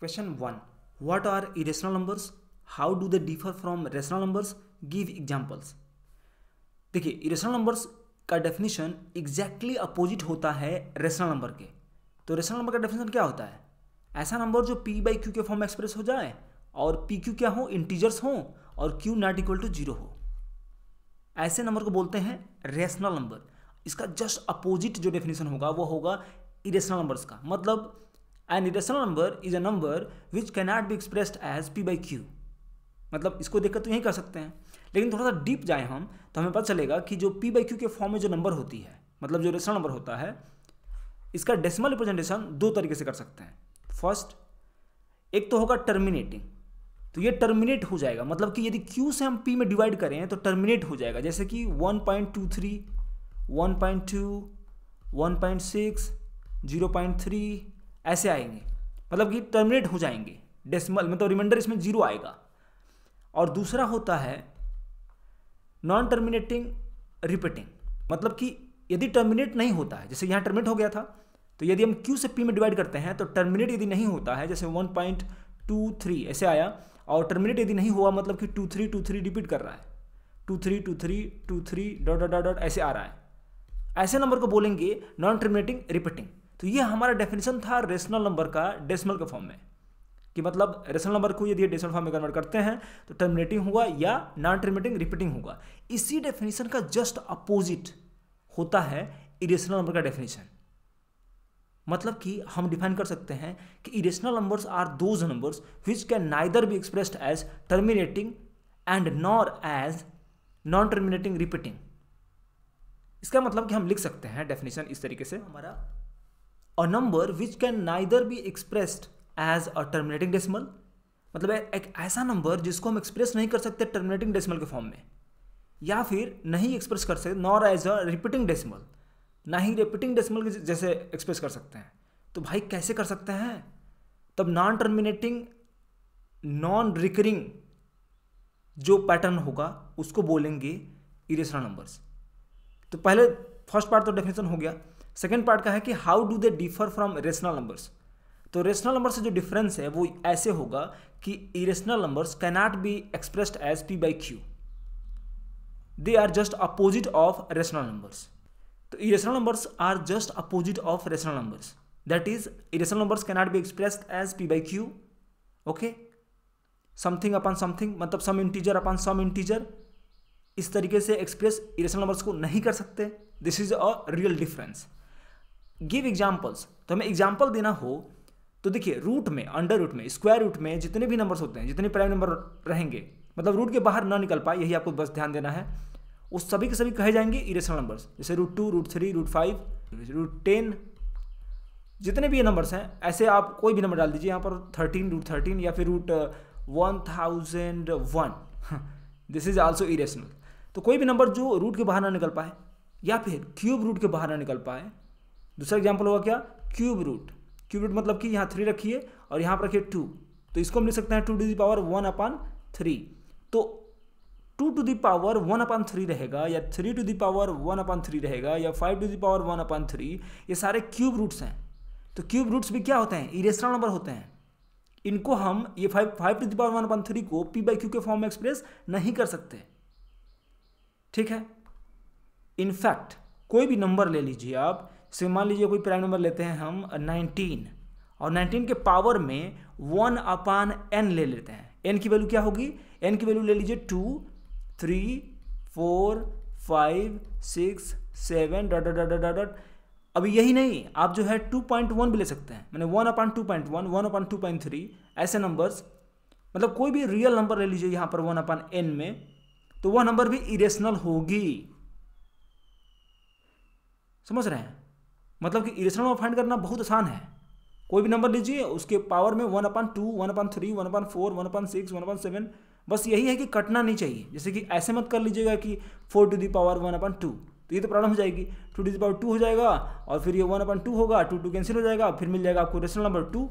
Question one what are irrational numbers how do they differ from rational numbers give examples देखिए irrational numbers का definition exactly opposite होता है rational number के तो rational number का definition क्या होता है ऐसा नंबर जो पी बाई क्यू के फॉर्म एक्सप्रेस हो जाए और पी क्यू क्या हो इंटीजर्स हो और q not equal to zero हो ऐसे नंबर को बोलते हैं रेशनल नंबर इसका जस्ट अपोजिट जो डेफिनेशन होगा वो होगा इरेशनल नंबर्स का मतलब and irrational number is a number which cannot be expressed as p by q मतलब इसको देखकर तो यही कर सकते हैं लेकिन थोड़ा सा डीप जाएं हम तो हमें पता चलेगा कि जो पी बाई क्यू के फॉर्म में जो नंबर होती है मतलब जो रेशनल नंबर होता है इसका डेसिमल रिप्रेजेंटेशन दो तरीके से कर सकते हैं फर्स्ट एक तो होगा टर्मिनेटिंग तो ये टर्मिनेट हो जाएगा मतलब कि यदि क्यू से हम पी में डिवाइड करें तो टर्मिनेट हो जाएगा जैसे कि 1.23, 1.2, 1.6, 0.3, ऐसे आएंगे मतलब कि टर्मिनेट हो जाएंगे डेसिमल मतलब रिमाइंडर इसमें जीरो आएगा और दूसरा होता है नॉन टर्मिनेटिंग रिपीटिंग मतलब कि यदि टर्मिनेट नहीं होता है जैसे यहाँ टर्मिनेट हो गया था तो यदि हम क्यू से पी में डिवाइड करते हैं तो टर्मिनेट यदि नहीं होता है जैसे वन पॉइंट टू थ्री ऐसे आया और टर्मिनेट यदि नहीं हुआ मतलब कि two three two three repeat कर रहा है two three two three two three dot dot dot ऐसे आ रहा है ऐसे नंबर को बोलेंगे नॉन टर्मिनेटिंग रिपीटिंग तो ये हमारा डेफिनेशन था रेशनल नंबर का डेसिमल के फॉर्म में कि मतलब रेशनल नंबर को यदि डेसिमल फॉर्म में कन्वर्ट करते हैं तो टर्मिनेटिंग होगा या नॉन टर्मिनेटिंग रिपीटिंग होगा इसी डेफिनेशन का जस्ट अपोजिट होता है इरेशनल नंबर का डेफिनेशन मतलब कि हम डिफाइन कर सकते हैं कि irrational numbers are those numbers which can neither be expressed as terminating and nor as non terminating repeating इसका मतलब कि हम लिख सकते हैं डेफिनेशन इस तरीके से हमारा a number which can neither be expressed as a terminating decimal मतलब एक ऐसा नंबर जिसको हम एक्सप्रेस नहीं कर सकते टर्मिनेटिंग डेसिमल के फॉर्म में या फिर नहीं एक्सप्रेस कर सकते nor as a repeating decimal ना ही रिपीटिंग डेसिमल के जैसे एक्सप्रेस कर सकते हैं तो भाई कैसे कर सकते हैं तब नॉन टर्मिनेटिंग नॉन रिकरिंग जो पैटर्न होगा उसको बोलेंगे इरेसरा नंबर्स तो पहले फर्स्ट पार्ट तो डेफिनेशन हो गया सेकेंड पार्ट का है कि how do they differ from rational numbers तो रेशनल नंबर से जो डिफरेंस है वो ऐसे होगा कि irrational numbers cannot be expressed as p by q they are just opposite of rational numbers तो irrational numbers are just opposite of rational numbers that is irrational numbers cannot be expressed as p by q okay something upon something मतलब some integer upon some integer इस तरीके से express irrational numbers को नहीं कर सकते this is a real difference give examples तो हमें एग्जाम्पल देना हो तो देखिए रूट में अंडर रूट में स्क्वायर रूट में जितने भी नंबर्स होते हैं जितने प्राइम नंबर रहेंगे मतलब रूट के बाहर ना निकल पाए यही आपको बस ध्यान देना है उस सभी के सभी कहे जाएंगे इरेशनल नंबर्स जैसे root two root three root five root ten जितने भी ये नंबर्स हैं ऐसे आप कोई भी नंबर डाल दीजिए यहाँ पर थर्टीन रूट थर्टीन या फिर root one thousand one this is also irrational तो कोई भी नंबर जो रूट के बाहर ना निकल पाए या फिर क्यूब रूट के बाहर ना निकल पाए दूसरा एग्जाम्पल होगा क्या क्यूब रूट क्यूब रूट मतलब कि यहाँ थ्री रखिए और यहाँ पर रखिए टू तो इसको हम लिख सकते हैं two two the power one upon three तो two two the power one upon three रहेगा या three two the power one upon three रहेगा या five two the power one upon three ये सारे क्यूब रूट्स हैं तो क्यूब रूट्स भी क्या होते हैं इरेसनल नंबर होते हैं इनको हम ये five five two the power one upon three को पी बाई क्यू के फॉर्म में एक्सप्रेस नहीं कर सकते ठीक है इनफैक्ट कोई भी नंबर ले लीजिए आप से मान लीजिए कोई प्राइम नंबर लेते हैं हम नाइनटीन uh, और नाइनटीन के पावर में वन अपान एन ले लेते हैं एन की वैल्यू क्या होगी एन की वैल्यू ले लीजिए two three four five six seven dot dot dot dot dot अभी यही नहीं आप जो है टू पॉइंट वन भी ले सकते हैं मैंने one upon two point one one upon two point three ऐसे नंबर्स मतलब कोई भी रियल नंबर ले लीजिए यहाँ पर वन अपॉन एन में तो वह नंबर भी इरेशनल होगी समझ रहे हैं मतलब कि इरेशनल में फाइंड करना बहुत आसान है कोई भी नंबर लीजिए उसके पावर में one upon two one upon three one upon four one upon six one upon seven बस यही है कि कटना नहीं चाहिए जैसे कि ऐसे मत कर लीजिएगा कि four two the power one upon two तो ये तो प्रॉब्लम हो जाएगी two two the power two हो जाएगा और फिर ये वन अपन टू होगा टू टू कैंसिल हो जाएगा फिर मिल जाएगा आपको रेशनल नंबर टू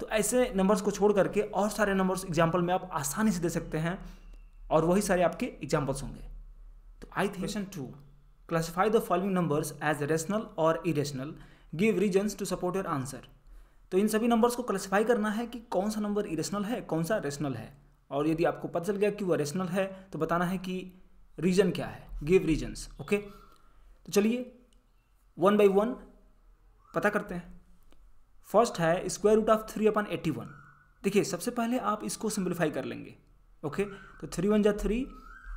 तो ऐसे नंबर्स को छोड़ करके और सारे नंबर्स एग्जाम्पल में आप आसानी से दे सकते हैं और वही सारे आपके एग्जाम्पल्स होंगे तो I think question two Classify the following numbers as rational और irrational. Give reasons to support your answer. तो इन सभी नंबर्स को क्लासीफाई करना है कि कौन सा नंबर इरेशनल है कौन सा रेशनल है और यदि आपको पता चल गया कि वह रेशनल है तो बताना है कि रीजन क्या है गिव रीजन्स ओके तो चलिए वन बाई वन पता करते हैं फर्स्ट है square root of three upon eighty one देखिए सबसे पहले आप इसको सिंप्लीफाई कर लेंगे ओके तो थ्री वन जा थ्री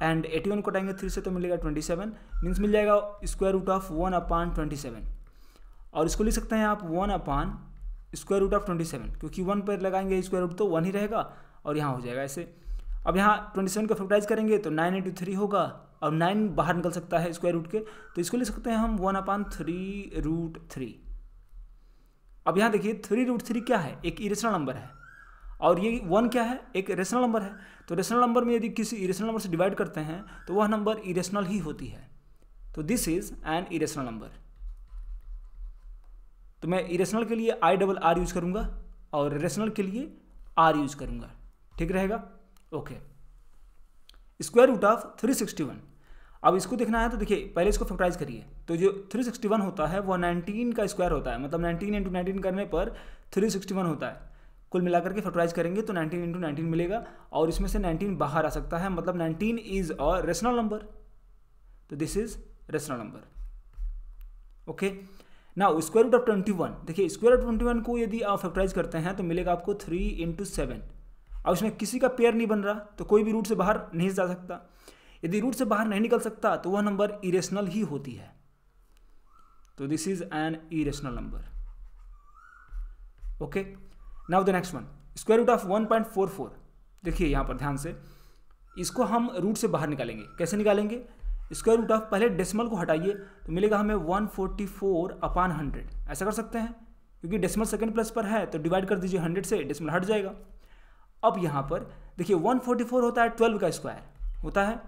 एंड एटी वन को थ्री से तो मिलेगा ट्वेंटी सेवन मीन्स मिल जाएगा square root of one upon twenty seven और इसको लिख सकते हैं आप one upon square root of twenty seven क्योंकि वन पर लगाएंगे स्क्वायर रूट तो वन ही रहेगा और यहाँ हो जाएगा ऐसे अब यहाँ ट्वेंटी सेवन का फैक्टराइज करेंगे तो नाइन इंटू थ्री होगा और नाइन बाहर निकल सकता है स्क्वायर रूट के तो इसको लिख सकते हैं हम one upon three root three अब यहाँ देखिए थ्री रूट थ्री क्या है एक इरेशनल नंबर है और ये वन क्या है एक रेशनल नंबर है तो रेशनल नंबर में यदि किसी इरेशनल नंबर से डिवाइड करते हैं तो वह नंबर इरेशनल ही होती है तो this is an irrational number तो मैं इरेशनल के लिए आई डबल आर यूज़ करूंगा और रेशनल के लिए आर यूज़ करूँगा ठीक रहेगा okay square root of three sixty one अब इसको देखना है तो देखिए पहले इसको फैक्टराइज करिए तो जो 361 होता है वह 19 का स्क्वायर होता है मतलब 19 इंटू नाइनटीन करने पर 361 होता है कुल मिलाकर के फैक्टराइज करेंगे तो 19 इंटू नाइनटीन मिलेगा और इसमें से 19 बाहर आ सकता है मतलब 19 इज अ रेशनल नंबर तो this is rational number okay ना square root of twenty one देखिए स्क्वायर रूट ट्वेंटी वन को यदि आप फैक्टराइज करते हैं तो मिलेगा आपको थ्री इंटू सेवन और इसमें किसी का पेयर नहीं बन रहा तो कोई भी रूट से बाहर नहीं जा सकता यदि रूट से बाहर नहीं निकल सकता तो वह नंबर इरेशनल ही होती है तो this is an irrational number okay now the next one square root of one point four four देखिए यहाँ पर ध्यान से इसको हम रूट से बाहर निकालेंगे कैसे निकालेंगे स्क्वायर रूट ऑफ पहले डेसिमल को हटाइए तो मिलेगा हमें one forty four upon hundred ऐसा कर सकते हैं क्योंकि डेसिमल सेकंड प्लस पर है तो डिवाइड कर दीजिए हंड्रेड से डेसिमल हट जाएगा अब यहाँ पर देखिए वन फोर्टी फोर होता है ट्वेल्व का स्क्वायर होता है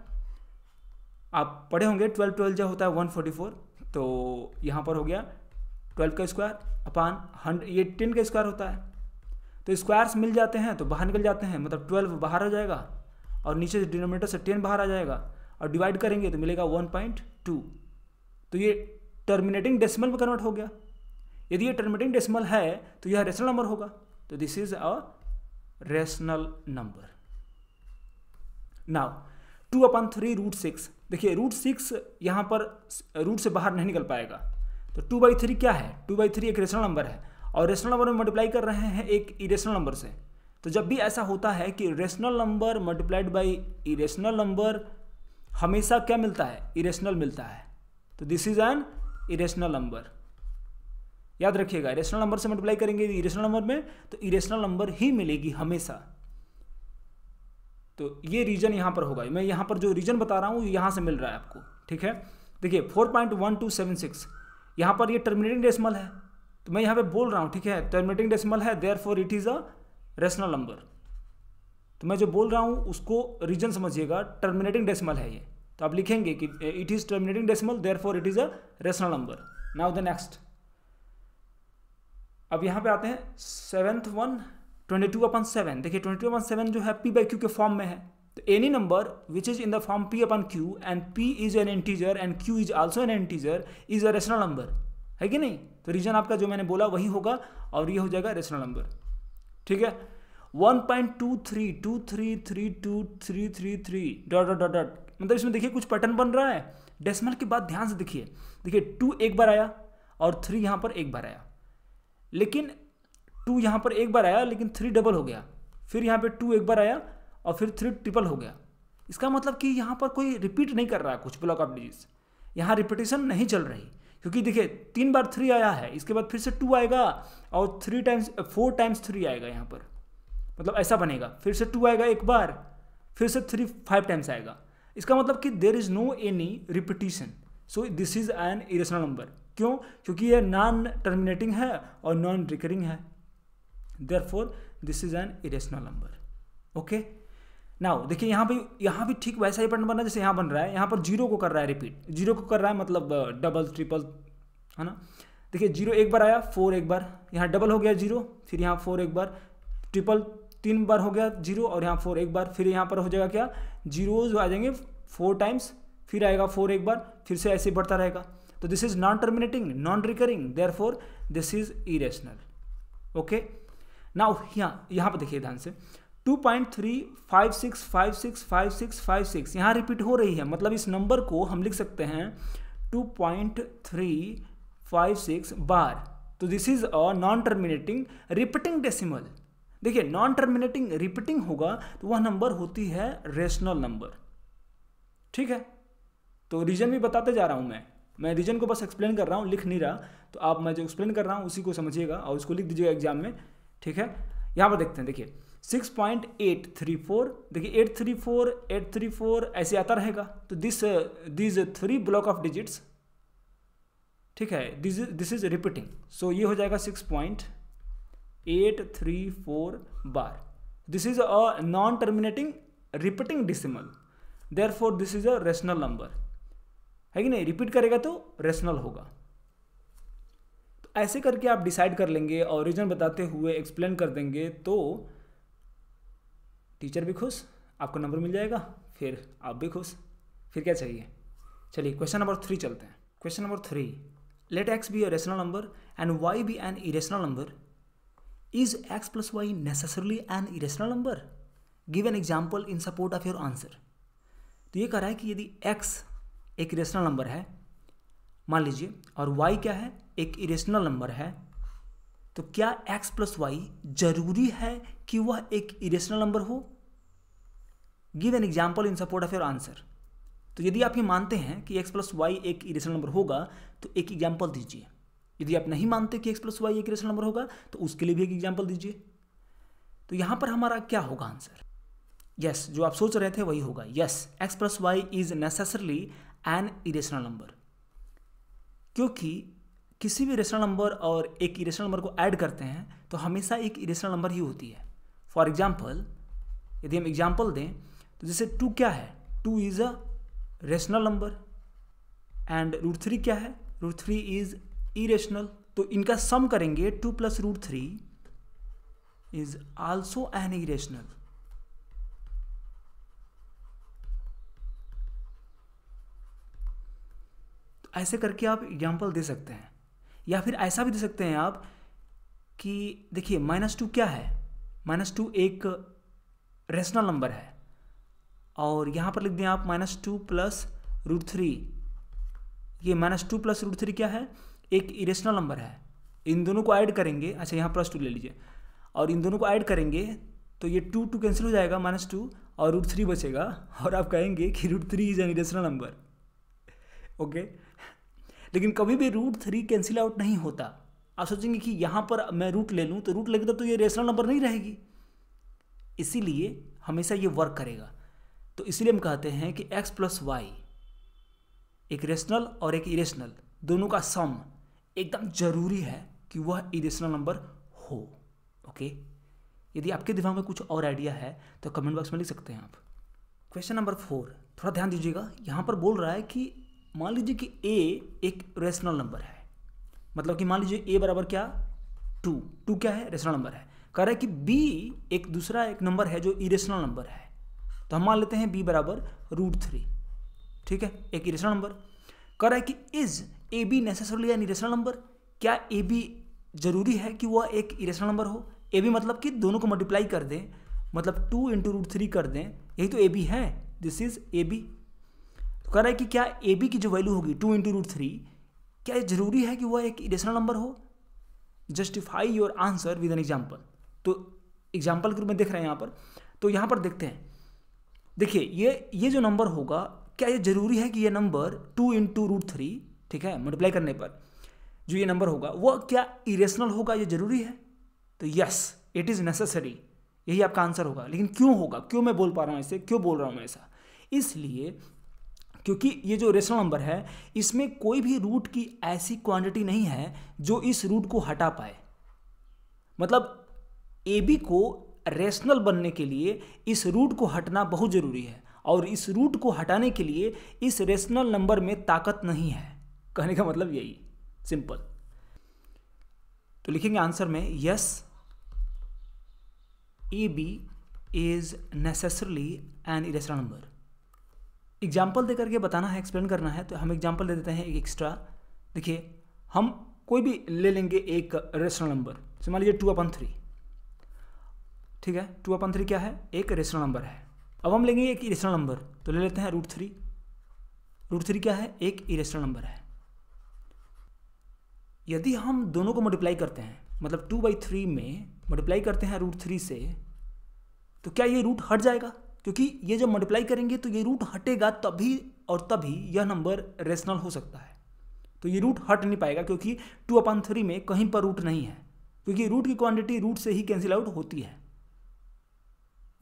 आप पढ़े होंगे ट्वेल्व ट्वेल्व जो होता है वन फोर्टी फोर तो यहाँ पर हो गया ट्वेल्व का स्क्वायर अपान हंड्रेड ये टेन का स्क्वायर होता है तो स्क्वायर्स मिल जाते हैं तो बाहर निकल जाते हैं मतलब ट्वेल्व बाहर आ जाएगा और नीचे डिनोमीटर से टेन बाहर आ जाएगा और डिवाइड करेंगे तो मिलेगा वन पॉइंट टू तो ये टर्मिनेटिंग डेसिमल में कन्वर्ट हो गया यदि ये टर्मिनेटिंग डेसिमल है तो यह रेशनल नंबर होगा तो this is a rational number now two upon three root six देखिए रूट सिक्स यहाँ पर रूट से बाहर नहीं निकल पाएगा तो टू बाई थ्री क्या है टू बाई थ्री एक रेशनल नंबर है और रेशनल नंबर में मल्टीप्लाई कर रहे हैं एक इरेशनल नंबर से तो जब भी ऐसा होता है कि rational number multiplied by irrational number हमेशा क्या मिलता है इरेशनल मिलता है तो this is an irrational number याद रखिएगा इरेशनल नंबर से मल्टीप्लाई करेंगे इरेशनल नंबर में तो इरेशनल नंबर ही मिलेगी हमेशा तो ये रीजन यहां पर होगा मैं यहां पर जो रीजन बता रहा हूं यहां से मिल रहा है आपको ठीक है देखिए four point one two seven six यहां पर ये टर्मिनेटिंग डेसिमल है तो मैं यहाँ पे बोल रहा हूँ ठीक है टर्मिनेटिंग डेसिमल है therefore it is a rational number तो मैं जो बोल रहा हूँ उसको रीजन समझिएगा टर्मिनेटिंग डेसिमल है ये तो आप लिखेंगे कि it is terminating decimal therefore it is a rational number now the next अब यहाँ पे आते हैं seventh one twenty two upon seven देखिए ट्वेंटी टू अपन सेवन जो है पी बाई क्यू के फॉर्म में है तो any number which is in the form p upon q and p is an integer and q is also an integer is a rational number है कि नहीं तो रीजन आपका जो मैंने बोला वही होगा और ये हो जाएगा रेशनल नंबर ठीक है one point two three two three three two three three three dot dot dot dot मतलब इसमें देखिए कुछ पैटर्न बन रहा है डेसिमल के बाद ध्यान से देखिए देखिए टू एक बार आया और थ्री यहाँ पर एक बार आया लेकिन टू यहाँ पर एक बार आया लेकिन थ्री डबल हो गया फिर यहाँ पे टू एक बार आया और फिर थ्री ट्रिपल हो गया इसका मतलब कि यहाँ पर कोई रिपीट नहीं कर रहा कुछ ब्लॉक ऑफ डिजिट्स यहाँ रिपीटेशन नहीं चल रही क्योंकि देखिए तीन बार थ्री आया है इसके बाद फिर से टू आएगा और three times four times three आएगा यहाँ पर मतलब ऐसा बनेगा फिर से टू आएगा एक बार फिर से थ्री फाइव टाइम्स आएगा इसका मतलब कि there is no any repetition so this is an irrational number क्यों क्योंकि ये नॉन टर्मिनेटिंग है और नॉन रिकरिंग है for this is an irrational number okay now देखिए यहाँ भी यहाँ भी ठीक वैसा ही पैटर्न बन रहा है जैसे यहाँ बन रहा है यहाँ पर जीरो को कर रहा है रिपीट जीरो को कर रहा है मतलब डबल uh, ट्रिपल है ना देखिए जीरो एक बार आया फोर एक बार यहाँ डबल हो गया जीरो फिर यहाँ फोर एक बार ट्रिपल तीन बार हो गया जीरो और यहाँ फोर एक बार फिर यहाँ पर हो जाएगा क्या जीरो जो आ जाएंगे फोर टाइम्स फिर आएगा फोर एक बार फिर से ऐसे बढ़ता रहेगा तो this is non terminating non recurring there four this is irrational okay now यहाँ यहाँ पर देखिए ध्यान से two point three five six five six five six five six यहाँ रिपीट हो रही है मतलब इस नंबर को हम लिख सकते हैं two point three five six bar तो this is a non terminating repeating decimal देखिए नॉन टर्मिनेटिंग रिपीटिंग होगा तो वह नंबर होती है रेशनल नंबर ठीक है तो रीजन भी बताते जा रहा हूँ मैं मैं रीजन को बस एक्सप्लेन कर रहा हूँ लिख नहीं रहा तो आप मैं जो एक्सप्लेन कर रहा हूँ उसी को समझिएगा और उसको लिख दीजिएगा एग्जाम में ठीक है यहाँ पर देखते हैं देखिए six point eight three four देखिए eight three four eight three four ऐसे आता रहेगा तो this this three block of digits ठीक है this this is repeating so ये हो जाएगा six point eight three four bar this is a non terminating repeating decimal there four this is a rational number है कि नहीं repeat करेगा तो रेशनल होगा तो ऐसे करके आप डिसाइड कर लेंगे और रीजन बताते हुए एक्सप्लेन कर देंगे तो टीचर भी खुश आपको नंबर मिल जाएगा फिर आप भी खुश फिर क्या चाहिए चलिए क्वेश्चन नंबर थ्री चलते हैं question number three let x be a rational number and y be an irrational number is x plus y necessarily an irrational number give an example in support of your answer तो ये कह रहा है कि यदि x एक irrational number है मान लीजिए और वाई क्या है एक इरेशनल नंबर है तो क्या x प्लस वाई जरूरी है कि वह एक इरेशनल नंबर हो give an example in support of your answer तो यदि आप ये मानते हैं कि x प्लस वाई एक इरेशनल नंबर होगा तो एक एग्जाम्पल दीजिए यदि आप नहीं मानते कि x प्लस वाई एक इरेशनल नंबर होगा तो उसके लिए भी एक एग्जाम्पल दीजिए तो यहां पर हमारा क्या होगा आंसर यस yes, जो आप सोच रहे थे वही होगा yes x plus y is necessarily an irrational number क्योंकि किसी भी रेशनल नंबर और एक इरेशनल नंबर को ऐड करते हैं तो हमेशा एक इरेशनल नंबर ही होती है फॉर एग्जाम्पल यदि हम एग्जाम्पल दें तो जैसे टू क्या है two is a rational number and root three क्या है रूट थ्री इज इरेशनल तो इनका सम करेंगे two plus root three is also an irrational ऐसे करके आप एग्जाम्पल दे सकते हैं या फिर ऐसा भी दे सकते हैं आप कि देखिए माइनस टू क्या है माइनस टू एक रेशनल नंबर है और यहाँ पर लिख दें आप minus two plus root three ये minus two plus root three क्या है एक इरेशनल नंबर है इन दोनों को ऐड करेंगे अच्छा यहाँ प्लस टू ले लीजिए और इन दोनों को ऐड करेंगे तो ये टू टू कैंसिल हो जाएगा माइनस टू और रूट थ्री बचेगा और आप कहेंगे कि root three is an irrational number okay लेकिन कभी भी रूट थ्री कैंसिल आउट नहीं होता आप सोचेंगे कि यहाँ पर मैं रूट ले लूँ तो रूट लेकर तो, तो ये रेशनल नंबर नहीं रहेगी इसीलिए हमेशा ये वर्क करेगा तो इसलिए हम कहते हैं कि एक्स प्लस वाई एक रेशनल और एक इरेशनल दोनों का सम एकदम जरूरी है कि वह इरेशनल नंबर हो ओके यदि आपके दिमाग में कुछ और आइडिया है तो कमेंट बॉक्स में लिख सकते हैं आप क्वेश्चन नंबर फोर थोड़ा ध्यान दीजिएगा यहाँ पर बोल रहा है कि मान लीजिए कि ए एक रेशनल नंबर है मतलब कि मान लीजिए ए बराबर क्या टू टू क्या है रेशनल नंबर है कह रहा है कि बी एक दूसरा एक नंबर है जो इरेशनल नंबर है तो हम मान लेते हैं बी बराबर रूट थ्री ठीक है एक इरेशनल नंबर कह रहा है कि is a b necessarily an irrational number क्या ए बी जरूरी है कि वह एक इरेशनल नंबर हो ए बी मतलब कि दोनों को मल्टीप्लाई कर दें मतलब टू इंटू रूट थ्री कर दें यही तो ए बी है दिस इज ए बी कह रहा है कि क्या ए बी की जो वैल्यू होगी टू इंटू रूट थ्री क्या ये जरूरी है कि वह एक इरेशनल नंबर हो justify your answer with an example तो एग्जाम्पल के रूप में देख रहे हैं यहाँ पर तो यहाँ पर देखते हैं देखिए ये ये जो नंबर होगा क्या ये जरूरी है कि ये number two into root three ठीक है मल्टीप्लाई करने पर जो ये नंबर होगा वह क्या इरेशनल होगा ये जरूरी है तो यस इट इज़ नेसेसरी यही आपका आंसर होगा लेकिन क्यों होगा क्यों मैं बोल पा रहा हूँ इसे क्यों बोल रहा हूँ मैं ऐसा इसलिए क्योंकि ये जो रेशनल नंबर है इसमें कोई भी रूट की ऐसी क्वांटिटी नहीं है जो इस रूट को हटा पाए मतलब ए बी को रेशनल बनने के लिए इस रूट को हटना बहुत ज़रूरी है और इस रूट को हटाने के लिए इस रेशनल नंबर में ताकत नहीं है कहने का मतलब यही सिंपल तो लिखेंगे आंसर में yes a b is necessarily an irrational number example दे करके बताना है एक्सप्लेन करना है तो हम एग्जाम्पल दे देते हैं एक एक्स्ट्रा देखिए हम कोई भी ले लेंगे एक रेशनल नंबर जैसे मान लीजिए टू अपन थ्री ठीक है टू अपन थ्री क्या है एक रेशनल नंबर है अब हम लेंगे एक इरेशनल नंबर तो ले लेते हैं रूट थ्री रूट थ्री क्या है एक इरेशनल नंबर है यदि हम दोनों को मल्टीप्लाई करते हैं मतलब टू बाई थ्री में मल्टीप्लाई करते हैं रूट थ्री से तो क्या ये रूट हट जाएगा क्योंकि ये जब मल्टीप्लाई करेंगे तो ये रूट हटेगा तभी और तभी यह नंबर रेशनल हो सकता है तो ये रूट हट नहीं पाएगा क्योंकि टू अपॉन थ्री में कहीं पर रूट नहीं है क्योंकि रूट की क्वांटिटी रूट से ही कैंसिल आउट होती है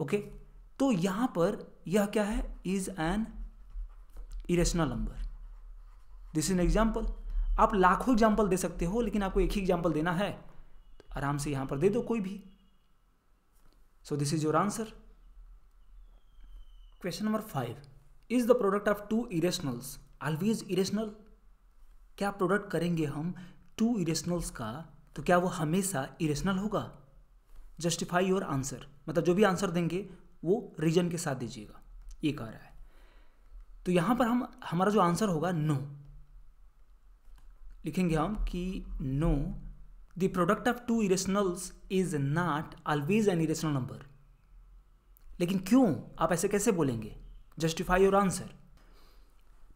ओके तो यहां पर यह क्या है is an irrational number this is an example आप लाखों एग्जाम्पल दे सकते हो लेकिन आपको एक ही एग्जाम्पल देना है तो आराम से यहां पर दे दो कोई भी so this is your answer question number five is the product of two irrationals always irrational क्या प्रोडक्ट करेंगे हम टू इरेशनल्स का तो क्या वो हमेशा इरेशनल होगा जस्टिफाई योर आंसर मतलब जो भी आंसर देंगे वो रीजन के साथ दीजिएगा ये कह रहा है तो यहां पर हम हमारा जो आंसर होगा नो लिखेंगे हम कि no the product of two irrationals is not always an irrational number लेकिन क्यों आप ऐसे कैसे बोलेंगे जस्टिफाई योर आंसर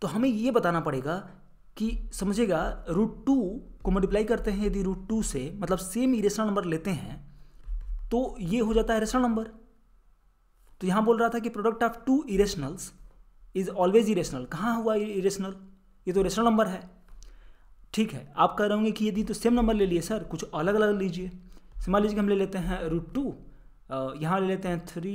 तो हमें ये बताना पड़ेगा कि समझिएगा रूट टू को मल्टीप्लाई करते हैं यदि रूट टू से मतलब सेम इरेशनल नंबर लेते हैं तो ये हो जाता है इरेशनल नंबर तो यहाँ बोल रहा था कि product of two irrationals is always irrational कहाँ हुआ इरेशनल ये तो रेशनल नंबर है ठीक है आप कह रहे होंगे कि यदि तो सेम नंबर ले लिए सर कुछ अलग अलग लीजिए मान लीजिए कि हम ले लेते हैं रूट टू यहाँ ले लेते हैं थ्री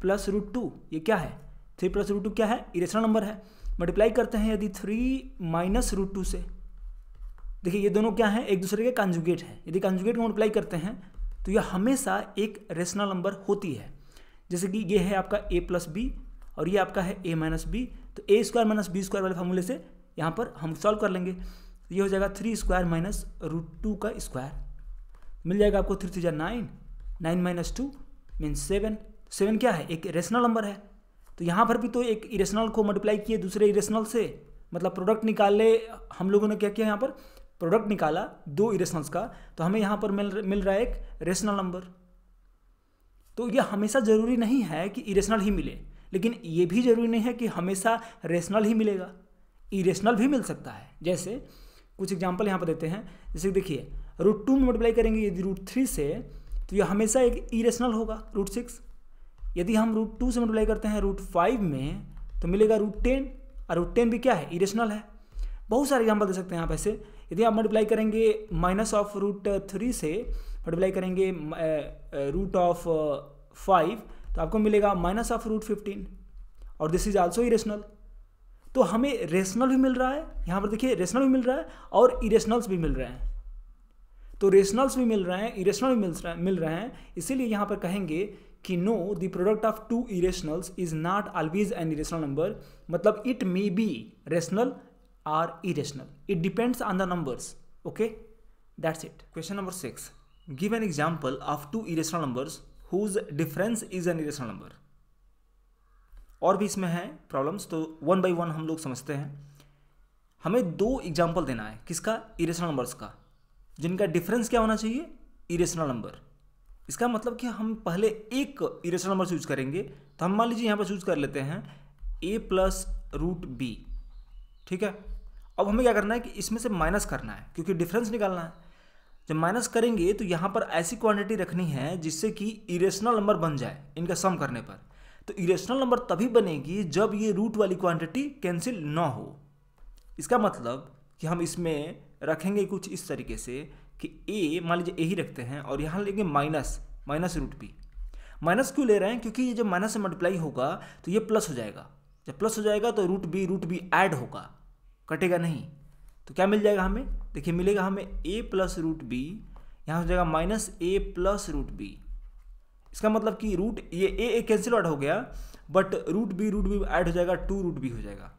प्लस रूट टू ये क्या है थ्री प्लस रूट टू क्या है इरेशनल नंबर है मल्टीप्लाई करते हैं यदि थ्री माइनस रूट टू से देखिए ये दोनों क्या हैं एक दूसरे के कंजुगेट हैं यदि कॉन्जुगेट को मल्टीप्लाई करते हैं तो यह हमेशा एक रेशनल नंबर होती है जैसे कि ये है आपका ए प्लस बी और ये आपका है ए माइनस बी तो a square minus b square वाले फॉर्मूले से यहाँ पर हम सॉल्व कर लेंगे तो ये हो जाएगा three square minus root two का स्क्वायर मिल जाएगा आपको three three nine nine minus two means seven seven क्या है एक रेशनल नंबर है तो यहाँ पर भी तो एक इरेशनल को मल्टीप्लाई किए दूसरे इरेशनल से मतलब प्रोडक्ट निकाले हम लोगों ने क्या किया यहाँ पर प्रोडक्ट निकाला दो इरेशनल्स का तो हमें यहाँ पर मिल मिल रहा है एक रेशनल नंबर तो ये हमेशा ज़रूरी नहीं है कि इरेशनल ही मिले लेकिन ये भी ज़रूरी नहीं है कि हमेशा रेशनल ही मिलेगा इरेशनल भी मिल सकता है जैसे कुछ एग्जाम्पल यहाँ पर देते हैं जैसे देखिए रूट टू में मल्टीप्लाई करेंगे यदि रूट थ्री से तो यह हमेशा एक इरेशनल होगा रूट सिक्स यदि हम रूट टू से मल्टीप्लाई करते हैं रूट फाइव में तो मिलेगा रूट टेन और रूट टेन भी क्या है इरेशनल है बहुत सारे एग्जाम्पल दे सकते हैं आप ऐसे यदि आप मल्टीप्लाई करेंगे माइनस ऑफ रूट थ्री से मल्टीप्लाई करेंगे रूट ऑफ फाइव तो आपको मिलेगा माइनस ऑफ रूट फिफ्टीन और दिस इज आल्सो इरेशनल तो हमें रेशनल भी मिल रहा है यहाँ पर देखिए रेशनल भी मिल रहा है और इरेशनल्स भी मिल रहे हैं तो रेशनल्स भी मिल रहे हैं इरेशनल भी मिल रहे हैं इसीलिए यहाँ पर कहेंगे कि no the product of two irrationals is not always an irrational number मतलब it may be rational or irrational it depends on the numbers okay that's it question number six give an example of two irrational numbers whose difference is an irrational number और भी इसमें हैं problems तो one by one हम लोग समझते हैं हमें दो एग्जाम्पल देना है किसका इरेशनल नंबर्स का जिनका डिफरेंस क्या होना चाहिए इरेशनल नंबर इसका मतलब कि हम पहले एक इरेशनल नंबर चूज करेंगे तो हम मान लीजिए यहाँ पर चूज कर लेते हैं ए प्लस रूट बी ठीक है अब हमें क्या करना है कि इसमें से माइनस करना है क्योंकि डिफरेंस निकालना है जब माइनस करेंगे तो यहाँ पर ऐसी क्वांटिटी रखनी है जिससे कि इरेशनल नंबर बन जाए इनका सम करने पर तो इरेशनल नंबर तभी बनेगी जब ये रूट वाली क्वांटिटी कैंसिल ना हो इसका मतलब कि हम इसमें रखेंगे कुछ इस तरीके से कि ए मान लीजिए यही रखते हैं और यहाँ लेंगे minus minus root b minus क्यों ले रहे हैं क्योंकि ये जब माइनस से मल्टीप्लाई होगा तो ये प्लस हो जाएगा जब प्लस हो जाएगा तो root b root b add होगा कटेगा नहीं तो क्या मिल जाएगा हमें देखिए मिलेगा हमें ए प्लस रूट बी यहाँ हो जाएगा minus a plus root b इसका मतलब कि रूट ये ए ए कैंसिल आउट हो गया but root b root b add हो जाएगा टू रूट बी हो जाएगा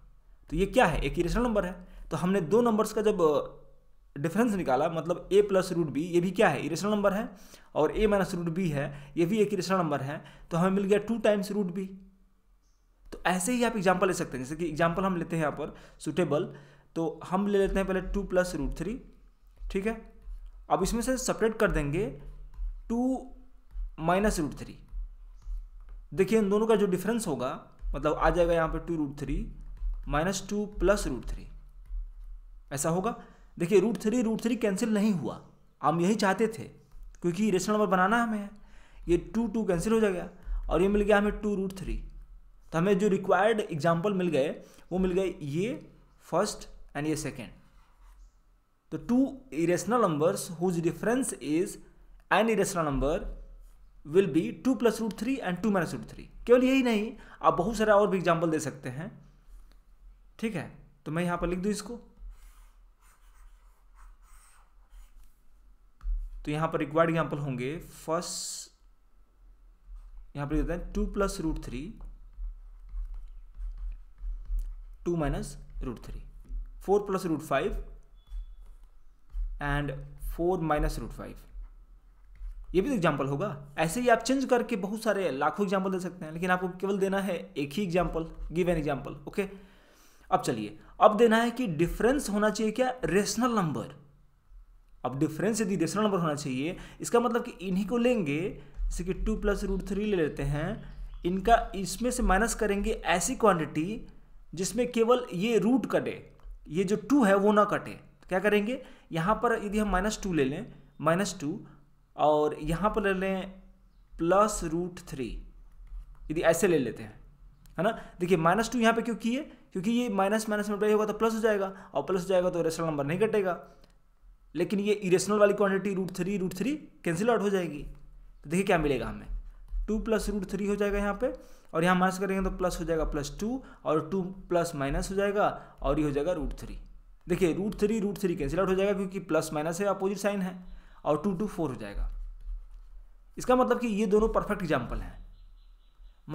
तो ये क्या है एक इरेशनल नंबर है तो हमने दो नंबर्स का जब डिफरेंस निकाला मतलब ए प्लस रूट बी ये भी क्या है इरेशनल नंबर है और ए माइनस रूट बी है ये भी एक इरेशनल नंबर है तो हमें मिल गया टू टाइम्स रूट बी तो ऐसे ही आप एग्जाम्पल ले सकते हैं जैसे कि एग्जाम्पल हम लेते हैं यहाँ पर सुटेबल तो हम ले लेते हैं पहले टू प्लस रूट थ्री ठीक है अब इसमें से सेपरेट कर देंगे टू माइनस रूट थ्री देखिए इन दोनों का जो डिफरेंस होगा मतलब आ जाएगा यहाँ पर two root three minus two plus root three ऐसा होगा देखिए root three root three cancel नहीं हुआ हम यही चाहते थे क्योंकि रेशनल नंबर बनाना हमें है ये टू टू कैंसिल हो जाएगा और ये मिल गया हमें टू रूट थ्री तो हमें जो रिक्वायर्ड एग्जाम्पल मिल गए वो मिल गए ये फर्स्ट एंड ये सेकेंड तो two irrational numbers whose difference is an irrational number will be two plus root three and two minus root three केवल यही नहीं आप बहुत सारा और भी एग्जाम्पल दे सकते हैं ठीक है तो मैं यहाँ पर लिख दूँ इसको तो यहाँ पर रिक्वायर्ड एग्जाम्पल होंगे फर्स्ट यहाँ पर देते हैं two plus root three two minus root three four plus root five and four minus root five ये भी एग्जाम्पल तो होगा ऐसे ही आप चेंज करके बहुत सारे लाखों एग्जाम्पल दे सकते हैं लेकिन आपको केवल देना है एक ही example give an example okay अब चलिए अब देना है कि डिफरेंस होना चाहिए क्या रेशनल नंबर अब डिफरेंस यदि रेशनल नंबर होना चाहिए इसका मतलब कि इन्हीं को लेंगे जैसे कि टू प्लस रूट थ्री ले लेते हैं इनका इसमें से माइनस करेंगे ऐसी क्वांटिटी जिसमें केवल ये रूट कटे ये जो टू है वो ना कटे क्या करेंगे यहाँ पर यदि हम माइनस टू ले लें माइनस टू और यहाँ पर ले लें प्लस रूट थ्री यदि ऐसे ले लेते हैं है ना देखिए माइनस टू यहाँ पर क्यों किए क्योंकि ये माइनस माइनस में होगा तो प्लस हो जाएगा और प्लस हो जाएगा तो रेशनल नंबर नहीं कटेगा लेकिन ये इरेशनल वाली quantity root three root three cancel out हो जाएगी तो देखिए क्या मिलेगा हमें टू प्लस रूट थ्री हो जाएगा यहाँ पे और यहाँ माइनस करेंगे तो प्लस हो जाएगा प्लस टू और टू प्लस माइनस हो जाएगा और ये हो जाएगा रूट थ्री देखिए root three root three cancel out हो जाएगा क्योंकि प्लस माइनस है अपोजिट साइन है और टू टू फोर हो जाएगा इसका मतलब कि ये दोनों परफेक्ट एग्जाम्पल हैं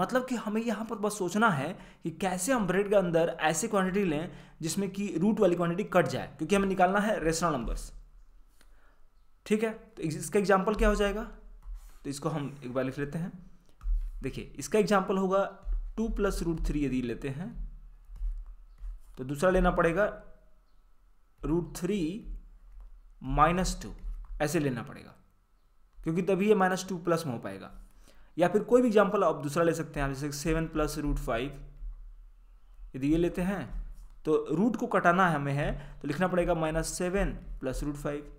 मतलब कि हमें यहाँ पर बस सोचना है कि कैसे हम ब्रेड के अंदर ऐसे क्वांटिटी लें जिसमें कि रूट वाली क्वांटिटी कट जाए क्योंकि हमें निकालना है रेशनल नंबर्स ठीक है तो इसका एग्जाम्पल क्या हो जाएगा तो इसको हम एक बार लिख लेते हैं देखिए इसका एग्जाम्पल होगा टू प्लस रूट थ्री यदि लेते हैं तो दूसरा लेना पड़ेगा रूट थ्री माइनस टू ऐसे लेना पड़ेगा क्योंकि तभी ये माइनस टू प्लस में हो पाएगा या फिर कोई भी एग्जाम्पल आप दूसरा ले सकते हैं जैसे सेवन प्लस रूट फाइव यदि ये लेते हैं तो रूट को कटाना हमें है तो लिखना पड़ेगा minus seven plus root five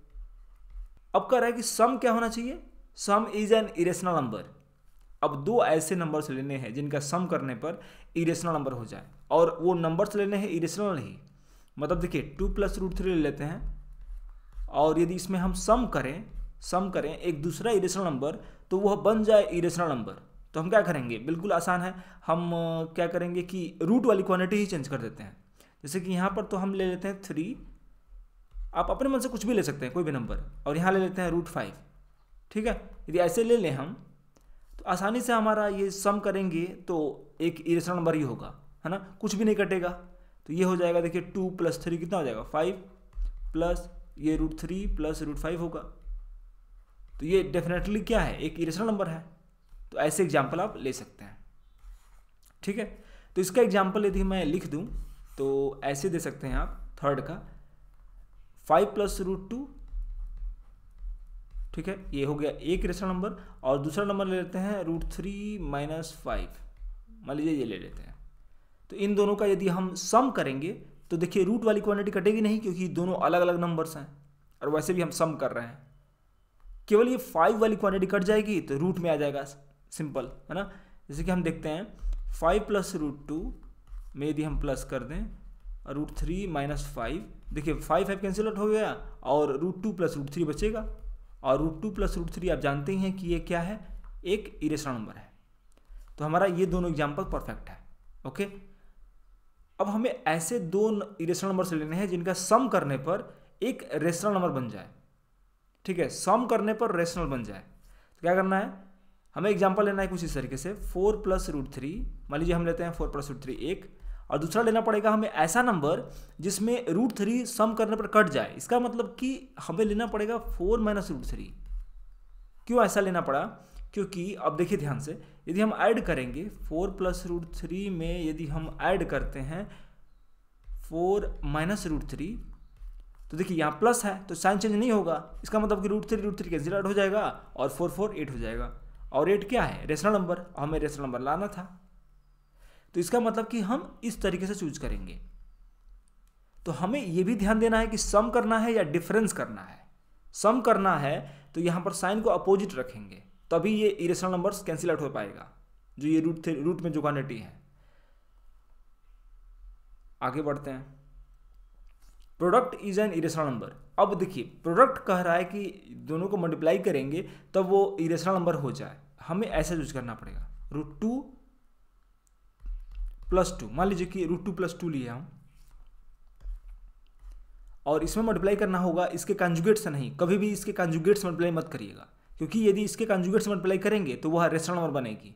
अब कह रहा है कि सम क्या होना चाहिए sum is an irrational number अब दो ऐसे नंबर्स लेने हैं जिनका सम करने पर इरेशनल नंबर हो जाए और वो नंबर्स लेने हैं इरेशनल नहीं मतलब देखिए टू प्लस रूट थ्री ले लेते हैं और यदि इसमें हम सम करें सम करें एक दूसरा इरेशनल नंबर तो वह बन जाए इरेशनल नंबर तो हम क्या करेंगे बिल्कुल आसान है हम क्या करेंगे कि रूट वाली क्वान्टिटी ही चेंज कर देते हैं जैसे कि यहाँ पर तो हम ले लेते हैं थ्री आप अपने मन से कुछ भी ले सकते हैं कोई भी नंबर और यहाँ ले लेते हैं रूट फाइव ठीक है यदि ऐसे ले लें हम तो आसानी से हमारा ये सम करेंगे तो एक इरेशनल नंबर ही होगा है ना कुछ भी नहीं कटेगा तो ये हो जाएगा देखिए टू प्लस थ्री कितना हो जाएगा फाइव प्लस ये root three plus root five होगा तो ये डेफिनेटली क्या है एक इरेशनल नंबर है तो ऐसे एग्जाम्पल आप ले सकते हैं ठीक है तो इसका एग्जाम्पल यदि मैं लिख दूँ तो ऐसे दे सकते हैं आप थर्ड का फाइव प्लस रूट टू ठीक है ये हो गया एक रेशा नंबर और दूसरा नंबर ले लेते हैं रूट थ्री माइनस फाइव मान लीजिए ये ले लेते हैं तो इन दोनों का यदि हम सम करेंगे तो देखिए रूट वाली क्वांटिटी कटेगी नहीं क्योंकि दोनों अलग अलग नंबर्स हैं और वैसे भी हम सम कर रहे हैं केवल ये फाइव वाली क्वांटिटी कट जाएगी तो रूट में आ जाएगा सिंपल है ना जैसे कि हम देखते हैं फाइव प्लस रूट टू में यदि हम प्लस कर दें रूट थ्री माइनस फाइव देखिए फाइव फाइव कैंसिल आउट हो गया और root two plus root three बचेगा और root two plus root three आप जानते ही हैं कि ये क्या है एक इरेशनल नंबर है तो हमारा ये दोनों एग्जाम्पल परफेक्ट है ओके अब हमें ऐसे दो इरेशनल नंबर से लेने हैं जिनका सम करने पर एक रेशनल नंबर बन जाए ठीक है सम करने पर रेशनल बन जाए तो क्या करना है हमें एग्जाम्पल लेना है कुछ इस तरीके से फोर प्लस रूट थ्री मान लीजिए हम लेते हैं फोर प्लस रूट थ्री एक और दूसरा लेना पड़ेगा हमें ऐसा नंबर जिसमें रूट थ्री सम करने पर कट जाए इसका मतलब कि हमें लेना पड़ेगा फोर माइनस रूट थ्री क्यों ऐसा लेना पड़ा क्योंकि अब देखिए ध्यान से यदि हम ऐड करेंगे फोर प्लस रूट थ्री में यदि हम ऐड करते हैं फोर माइनस रूट थ्री तो देखिए यहाँ प्लस है तो साइन चेंज नहीं होगा इसका मतलब कि root three root three cancel out हो जाएगा और फोर फोर एट हो जाएगा और एट क्या है रेशनल नंबर हमें रेशनल नंबर लाना था तो इसका मतलब कि हम इस तरीके से चूज करेंगे तो हमें यह भी ध्यान देना है कि सम करना है या डिफरेंस करना है सम करना है तो यहां पर साइन को अपोजिट रखेंगे तभी ये इरेशनल नंबर्स कैंसिल आउट हो पाएगा जो ये रूट थे रूट में जो क्वानिटी है आगे बढ़ते हैं product is an irrational number अब देखिए प्रोडक्ट कह रहा है कि दोनों को मल्टीप्लाई करेंगे तब वो इरेशनल नंबर हो जाए हमें ऐसा यूज करना पड़ेगा रूट टू प्लस टू मान लीजिए कि रूट टू प्लस टू लिए हम और इसमें मल्टीप्लाई करना होगा इसके कंजुगेट से नहीं कभी भी इसके कंजुगेट से मल्टीप्लाई मत करिएगा क्योंकि यदि इसके कंजुगेट से मल्टीप्लाई करेंगे तो वह रेशनल नंबर बनेगी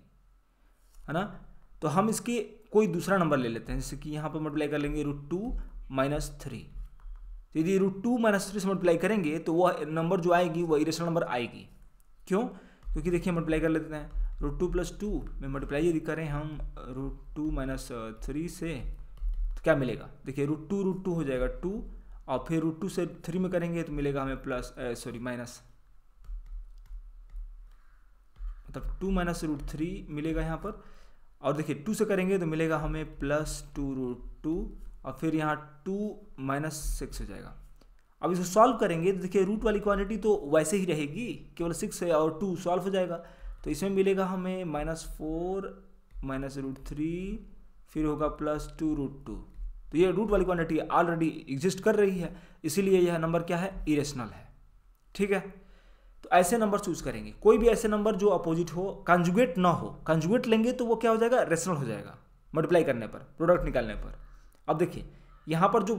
है ना तो हम इसके कोई दूसरा नंबर ले लेते हैं जैसे कि यहाँ पर मल्टीप्लाई कर लेंगे रूट टू माइनस थ्री तो यदि रूट टू माइनस थ्री से मल्टीप्लाई करेंगे तो वह नंबर जो आएगी वह इरेशनल नंबर आएगी क्यों क्योंकि देखिए मल्टीप्लाई कर लेते हैं रूट टू प्लस टू में मल्टीप्लाई यदि करें हम रूट टू माइनस थ्री से तो क्या मिलेगा देखिए रूट टू रूट टू हो जाएगा टू और फिर रूट टू से थ्री में करेंगे तो मिलेगा हमें प्लस सॉरी माइनस मतलब टू माइनस रूट थ्री मिलेगा यहाँ पर और देखिए टू से करेंगे तो मिलेगा हमें प्लस टू रूट टू और फिर यहाँ टू माइनस सिक्स हो जाएगा अब इसको सॉल्व करेंगे तो देखिए रूट वाली क्वांटिटी तो वैसे ही रहेगी केवल सिक्स है और टू सॉल्व हो जाएगा तो इसमें मिलेगा हमें minus four minus root three फिर होगा प्लस टू रूट टू तो ये रूट वाली क्वांटिटी ऑलरेडी एग्जिस्ट कर रही है इसीलिए यह नंबर क्या है इरेशनल है ठीक है तो ऐसे नंबर चूज करेंगे कोई भी ऐसे नंबर जो अपोजिट हो कंजुगेट ना हो कंजुगेट लेंगे तो वो क्या हो जाएगा रेशनल हो जाएगा मल्टीप्लाई करने पर प्रोडक्ट निकालने पर अब देखिए यहाँ पर जो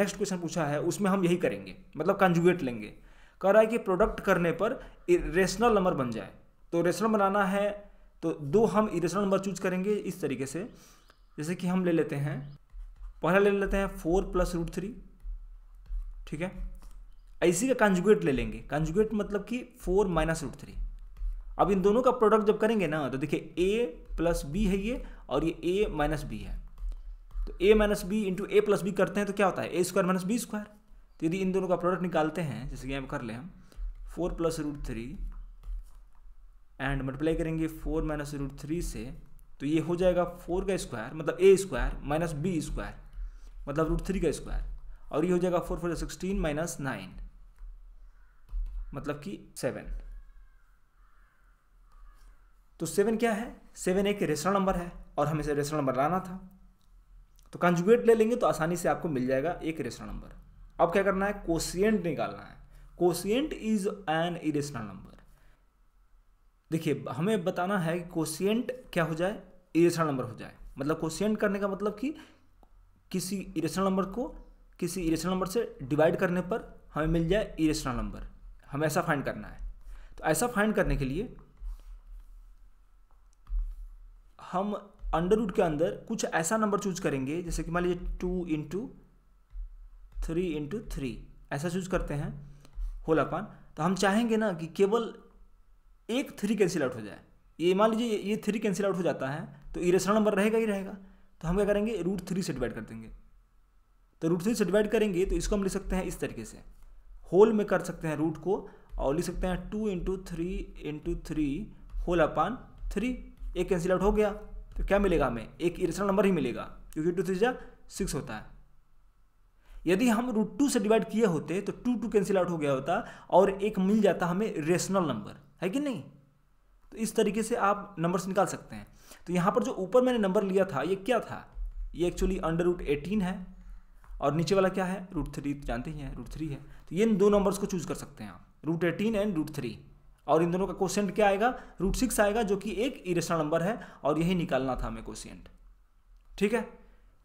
नेक्स्ट क्वेश्चन पूछा है उसमें हम यही करेंगे मतलब कंजुगेट लेंगे कह रहा है कि प्रोडक्ट करने पर रेशनल नंबर बन जाए तो रेशनल बनाना है तो दो हम इरेशनल नंबर चूज करेंगे इस तरीके से जैसे कि हम ले लेते हैं पहला ले लेते हैं फोर प्लस रूट थ्री ठीक है ऐसी का कंजुगेट ले लेंगे कंजुगेट मतलब कि फोर माइनस रूट थ्री अब इन दोनों का प्रोडक्ट जब करेंगे ना तो देखिए ए प्लस बी है ये और ये ए माइनस बी है तो a minus b into a plus b करते हैं तो क्या होता है a square minus b square तो यदि इन दोनों का प्रोडक्ट निकालते हैं जैसे कि हम कर लें हम four plus root three and multiply करेंगे फोर माइनस रूट थ्री से तो ये हो जाएगा फोर का स्क्वायर मतलब a square minus b square मतलब रूट थ्री का स्क्वायर और ये हो जाएगा four four sixteen minus nine मतलब कि सेवन तो सेवन क्या है सेवन एक रेशनल नंबर है और हमें इसे रेशनल नंबर लाना था तो कंजुगेट ले लेंगे तो आसानी से आपको मिल जाएगा एक रेशनल नंबर अब क्या करना है कोशियंट निकालना है quotient is an irrational number देखिए हमें बताना है कि कोशियंट क्या हो जाए इरेशनल नंबर हो जाए मतलब कोशियंट करने का मतलब कि किसी इरेशनल नंबर को किसी इरेशनल नंबर से डिवाइड करने पर हमें मिल जाए इरेशनल नंबर हमें ऐसा फाइंड करना है तो ऐसा फाइंड करने के लिए हम अंडर रूट के अंदर कुछ ऐसा नंबर चूज करेंगे जैसे कि मान लीजिए two into three into three ऐसा चूज करते हैं होल अपान तो हम चाहेंगे ना कि केवल एक थ्री कैंसिल आउट हो जाए ये मान लीजिए ये थ्री कैंसिल आउट हो जाता है तो इरेशनल नंबर रहेगा ही रहेगा तो हम क्या करेंगे रूट थ्री से डिवाइड कर देंगे तो रूट थ्री से डिवाइड करेंगे तो इसको हम लिख सकते हैं इस तरीके से होल में कर सकते हैं रूट को और लिख सकते हैं two into three into three whole upon three एक कैंसिल आउट हो गया तो क्या मिलेगा हमें एक इरेशनल नंबर ही मिलेगा क्योंकि टू थ्री जा सिक्स होता है यदि हम रूट टू से डिवाइड किए होते तो टू टू कैंसिल आउट हो गया होता और एक मिल जाता हमें रेशनल नंबर है कि नहीं तो इस तरीके से आप नंबर्स निकाल सकते हैं तो यहाँ पर जो ऊपर मैंने नंबर लिया था ये क्या था ये एक्चुअली अंडर रूट एटीन है और नीचे वाला क्या है रूट थ्री तो जानते ही हैं रूट थ्री है तो ये इन दो नंबर्स को चूज कर सकते हैं आप root eighteen and root three और इन दोनों का क्वेश्चन क्या आएगा रूट सिक्स आएगा जो कि एक इरेशनल नंबर है और यही निकालना था हमें क्वेश्चन ठीक है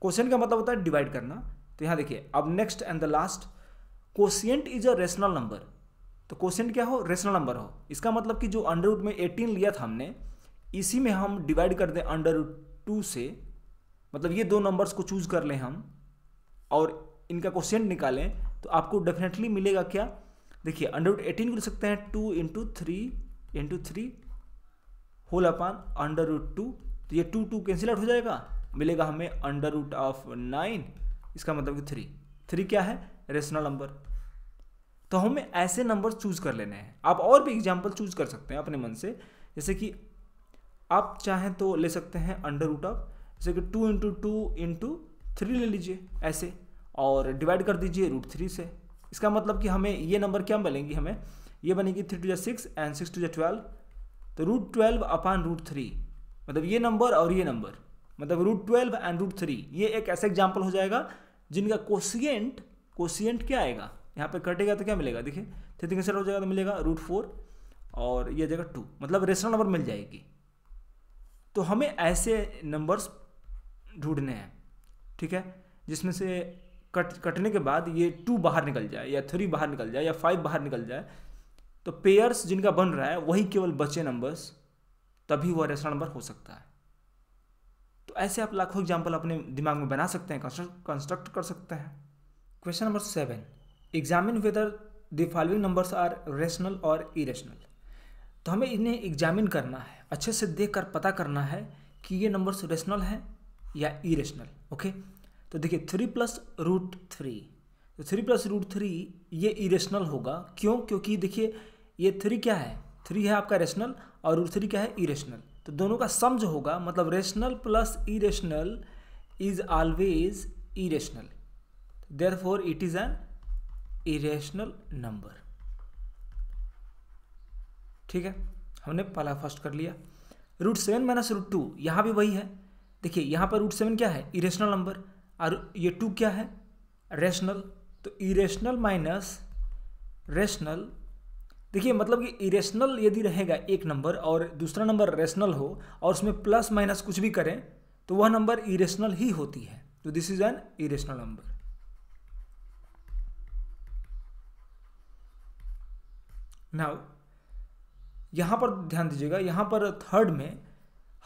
क्वेश्चन का मतलब होता है डिवाइड करना तो यहाँ देखिए अब next and the last question is a rational number तो क्वेश्चन क्या हो रेशनल नंबर हो इसका मतलब कि जो अंडर रूट में एटीन लिया था हमने इसी में हम डिवाइड कर दें अंडर रूट टू से मतलब ये दो नंबर्स को चूज कर लें हम और इनका क्वेश्चन निकालें तो आपको डेफिनेटली मिलेगा क्या देखिए अंडर रूट एटीन को लिख सकते हैं two into three into three whole upon under root two तो ये टू टू कैंसिल आउट हो जाएगा मिलेगा हमें अंडर रूट ऑफ नाइन इसका मतलब कि थ्री थ्री क्या है रेशनल नंबर तो हमें ऐसे नंबर चूज़ कर लेने हैं आप और भी एग्जाम्पल चूज़ कर सकते हैं अपने मन से जैसे कि आप चाहें तो ले सकते हैं अंडर रूट ऑफ जैसे कि two into two into three ले लीजिए ऐसे और डिवाइड कर दीजिए रूट थ्री से इसका मतलब कि हमें ये नंबर क्या मिलेंगी हमें ये बनेगी थ्री टू जै सिक्स एंड सिक्स टू जै ट्वेल्व तो root twelve upon root three मतलब ये नंबर और ये नंबर मतलब root twelve and root three ये एक ऐसा एग्जाम्पल हो जाएगा जिनका कोशियंट कोशियंट क्या आएगा यहाँ पे कटेगा तो क्या मिलेगा देखिए थ्री कैंसिल हो जाएगा तो मिलेगा रूट फोर और ये जगह टू मतलब रेशनल नंबर मिल जाएगी तो हमें ऐसे नंबर्स ढूंढने हैं ठीक है जिसमें से कट कटने के बाद ये टू बाहर निकल जाए या थ्री बाहर निकल जाए या फाइव बाहर निकल जाए तो पेयर्स जिनका बन रहा है वही केवल बचे नंबर्स तभी वह रेशनल नंबर हो सकता है तो ऐसे आप लाखों एग्जाम्पल अपने दिमाग में बना सकते हैं कंस्ट्रक्ट कर सकते हैं question number seven examine whether the following numbers are rational और इरेशनल तो हमें इन्हें एग्जामिन करना है अच्छे से देख कर पता करना है कि ये नंबर्स रेशनल हैं या इरेशनल ओके तो देखिए थ्री प्लस रूट थ्री तो थ्री प्लस रूट थ्री ये इरेशनल होगा क्यों क्योंकि देखिए ये थ्री क्या है थ्री है आपका रेशनल और रूट थ्री क्या है इरेशनल तो दोनों का सम जो होगा मतलब rational plus irrational is always irrational there it is an irrational number ठीक है हमने पहला फर्स्ट कर लिया root seven minus root two यहां भी वही है देखिए यहां पर रूट सेवन क्या है इरेशनल नंबर और ये टू क्या है रेशनल तो इरेशनल माइनस रेशनल देखिए मतलब कि इरेशनल यदि रहेगा एक नंबर और दूसरा नंबर रेशनल हो और उसमें प्लस माइनस कुछ भी करें तो वह नंबर इरेशनल ही होती है तो this is an irrational number now यहाँ पर ध्यान दीजिएगा यहाँ पर थर्ड में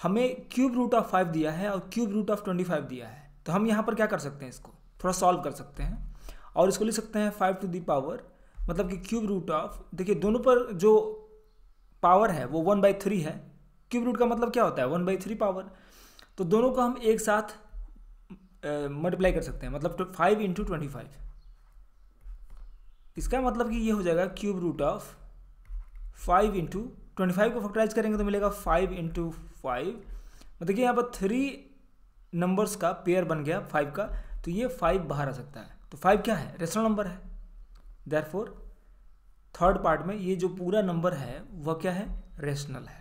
हमें क्यूब रूट ऑफ फाइव दिया है और cube root of twenty five दिया है तो हम यहाँ पर क्या कर सकते हैं इसको थोड़ा सॉल्व कर सकते हैं और इसको लिख सकते हैं फाइव टू दी पावर मतलब कि क्यूब रूट ऑफ देखिए दोनों पर जो पावर है वो वन बाई थ्री है क्यूब रूट का मतलब क्या होता है वन बाई थ्री पावर तो दोनों को हम एक साथ मल्टीप्लाई कर सकते हैं मतलब फाइव इंटू ट्वेंटी फाइव इसका मतलब कि ये हो जाएगा cube root of five into twenty five को फैक्टराइज करेंगे तो मिलेगा फाइव इंटू फाइव देखिए यहाँ पर थ्री नंबर्स का पेयर बन गया फाइव का तो ये फाइव बाहर आ सकता है तो फाइव क्या है रेशनल नंबर है देर फोर थर्ड पार्ट में ये जो पूरा नंबर है वह क्या है रेशनल है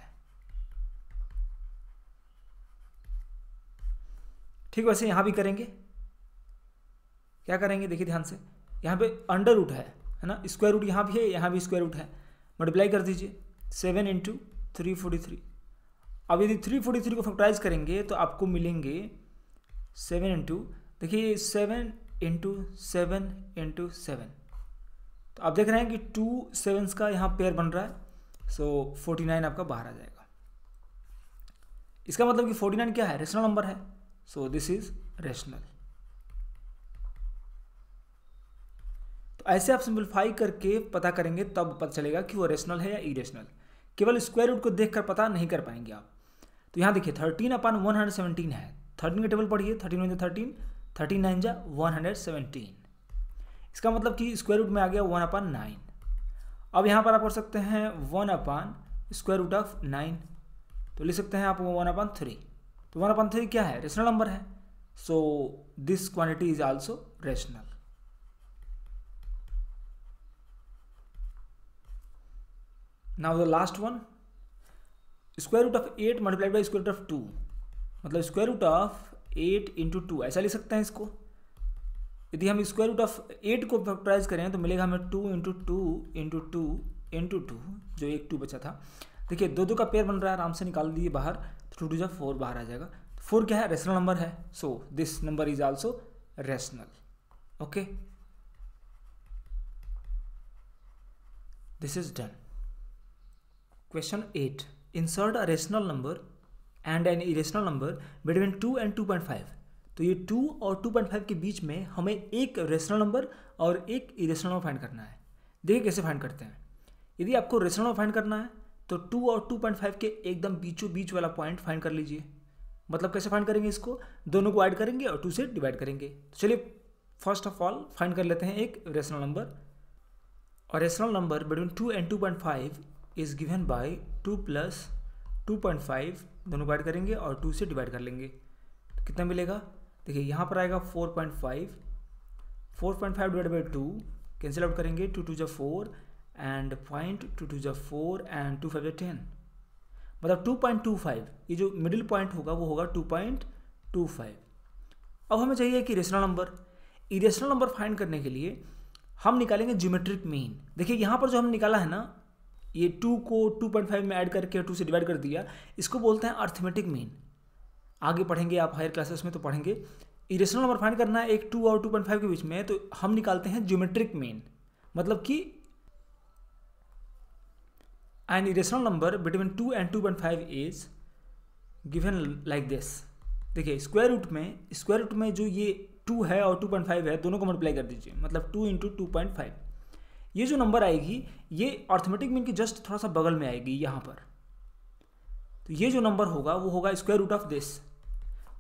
ठीक वैसे यहाँ भी करेंगे क्या करेंगे देखिए ध्यान से यहाँ पे अंडर रूट है है ना स्क्वायर रूट यहाँ भी है यहाँ भी स्क्वायर रूट है मल्टीप्लाई कर दीजिए seven into three forty three अब यदि थ्री फोर्टी थ्री को फैक्टराइज करेंगे तो आपको मिलेंगे सेवन इंटू देखिए seven into seven into seven तो आप देख रहे हैं कि टू सेवन्स का यहाँ पेयर बन रहा है सो फोर्टी नाइन आपका बाहर आ जाएगा इसका मतलब कि फोर्टी नाइन क्या है रेशनल नंबर है सो दिस इज रेशनल ऐसे आप सिंप्लीफाई करके पता करेंगे तब पता चलेगा कि वो रेशनल है या इरेशनल केवल स्क्वायर रूट को देख कर पता नहीं कर पाएंगे आप तो यहाँ देखिए thirteen upon one hundred seventeen है थर्टीन का टेबल पढ़िए thirteen one thirteen thirteen nine जा वन हंड्रेड सेवनटीन इसका मतलब कि स्क्वायर रूट में आ गया वन अपन नाइन अब यहाँ पर आप कर सकते हैं one upon square root of nine तो लिख सकते हैं आप वन अपन थ्री तो वन अपन थ्री क्या है रेशनल नंबर है so this quantity is also rational now the last one square root of eight multiplied by square root of two मतलब square root of eight into two ऐसा लिख सकते हैं इसको यदि हम स्क्वायर रूट ऑफ एट को फैक्टराइज करें तो मिलेगा हमें two into two into two into two जो एक टू बचा था देखिए दो दो का पेयर बन रहा है आराम से निकाल दीजिए बाहर तो टू टू जब फोर बाहर आ जाएगा फोर क्या है रेशनल नंबर है so this number is also rational okay this is done question eight insert a rational number and an irrational number between two and two point five तो ये to और to point five के बीच में हमें एक rational number और एक इरेशनल नंबर फाइंड करना है देखिए कैसे फाइंड करते हैं यदि आपको रेशनल नंबर फाइंड करना है तो टू और टू पॉइंट फाइव के एकदम बीचों बीच वाला पॉइंट फाइंड कर लीजिए मतलब कैसे फाइंड करेंगे इसको दोनों को ऐड करेंगे और टू से डिवाइड करेंगे तो चलिए फर्स्ट ऑफ ऑल फाइंड कर लेते हैं एक रेशनल नंबर और rational number between two and two point five is given by two plus two point five दोनों को ऐड करेंगे और टू से डिवाइड कर लेंगे तो कितना मिलेगा देखिए यहाँ पर आएगा four point five four point five divide by two cancel out करेंगे टू टू जब four and point two two जब फोर एंड टू फाइव जब टेन मतलब टू पॉइंट टू फाइव ये जो मिडिल पॉइंट होगा वो होगा टू पॉइंट टू फाइव अब हमें चाहिए कि rational number irrational number find करने के लिए हम निकालेंगे ज्योमेट्रिक मीन देखिए यहाँ पर जो हम निकाला है ना ये टू को टू पॉइंट फाइव में ऐड करके टू से डिवाइड कर दिया इसको बोलते हैं अर्थमेटिक मीन आगे पढ़ेंगे आप हायर क्लासेस में तो पढ़ेंगे इरेशनल नंबर फाइंड करना है एक टू और टू पॉइंट फाइव के बीच में तो हम निकालते हैं ज्योमेट्रिक मीन मतलब कि an irrational number between two and two point five is given like this देखिए स्क्वायर रूट में स्क्वायर रूट में जो ये टू है और टू पॉइंट फाइव है दोनों को मल्टीप्लाई कर दीजिए मतलब two into two point five ये जो नंबर आएगी ये ऑर्थमेटिक मीन के जस्ट थोड़ा सा बगल में आएगी यहाँ पर तो ये जो नंबर होगा वो होगा square root of this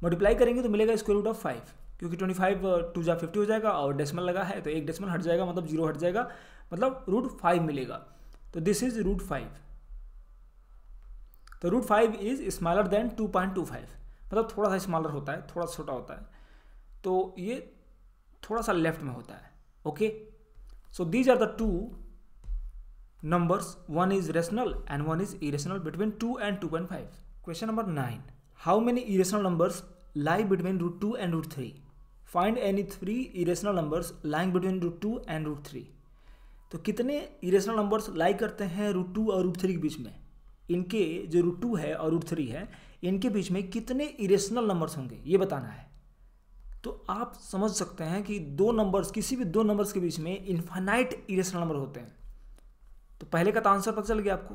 multiply करेंगे तो मिलेगा स्क्वायर रूट ऑफ फाइव क्योंकि ट्वेंटी फाइव टू जा फिफ्टी हो जाएगा और डेसिमल लगा है तो एक डेसिमल हट जाएगा मतलब जीरो हट जाएगा मतलब रूट फाइव मिलेगा तो दिस इज रूट फाइव तो root five is smaller than two point two five मतलब थोड़ा सा स्मॉलर होता है थोड़ा छोटा होता है तो ये थोड़ा सा लेफ्ट में होता है okay so these are the two numbers one is rational and one is irrational between 2 and 2.5 question number 9 how many irrational numbers lie between root 2 and root 3 find any three irrational numbers lying between root two and root three तो kitne irrational numbers lie karte hain root 2 aur root 3 ke beech mein इनके जो root two है और root three है इनके बीच में कितने इरेशनल नंबर्स होंगे ये बताना है तो आप समझ सकते हैं कि दो नंबर्स किसी भी दो नंबर्स के बीच में इन्फाइनाइट इरेशनल नंबर होते हैं तो पहले का तो आंसर पता चल गया आपको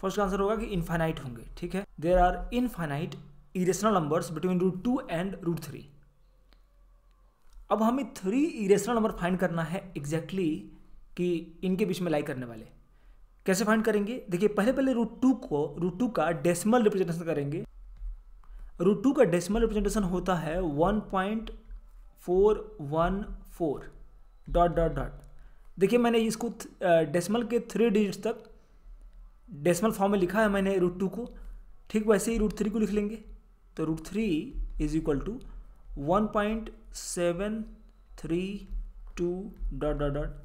फर्स्ट का आंसर होगा कि इन्फाइनाइट होंगे ठीक है there are infinite irrational numbers between root two and root three अब हमें थ्री इरेशनल नंबर फाइंड करना है एग्जैक्टली exactly कि इनके बीच में लाई करने वाले कैसे फाइंड करेंगे देखिए पहले पहले रूट टू को रूट टू का डेसिमल रिप्रेजेंटेशन करेंगे रूट टू का डेसिमल रिप्रेजेंटेशन होता है one point four one four dot dot dot देखिए मैंने इसको डेसिमल के थ्री डिजिट्स तक डेसिमल फॉर्म में लिखा है मैंने रूट टू को ठीक वैसे ही रूट थ्री को लिख लेंगे तो root three is equal to one point seven three two dot dot dot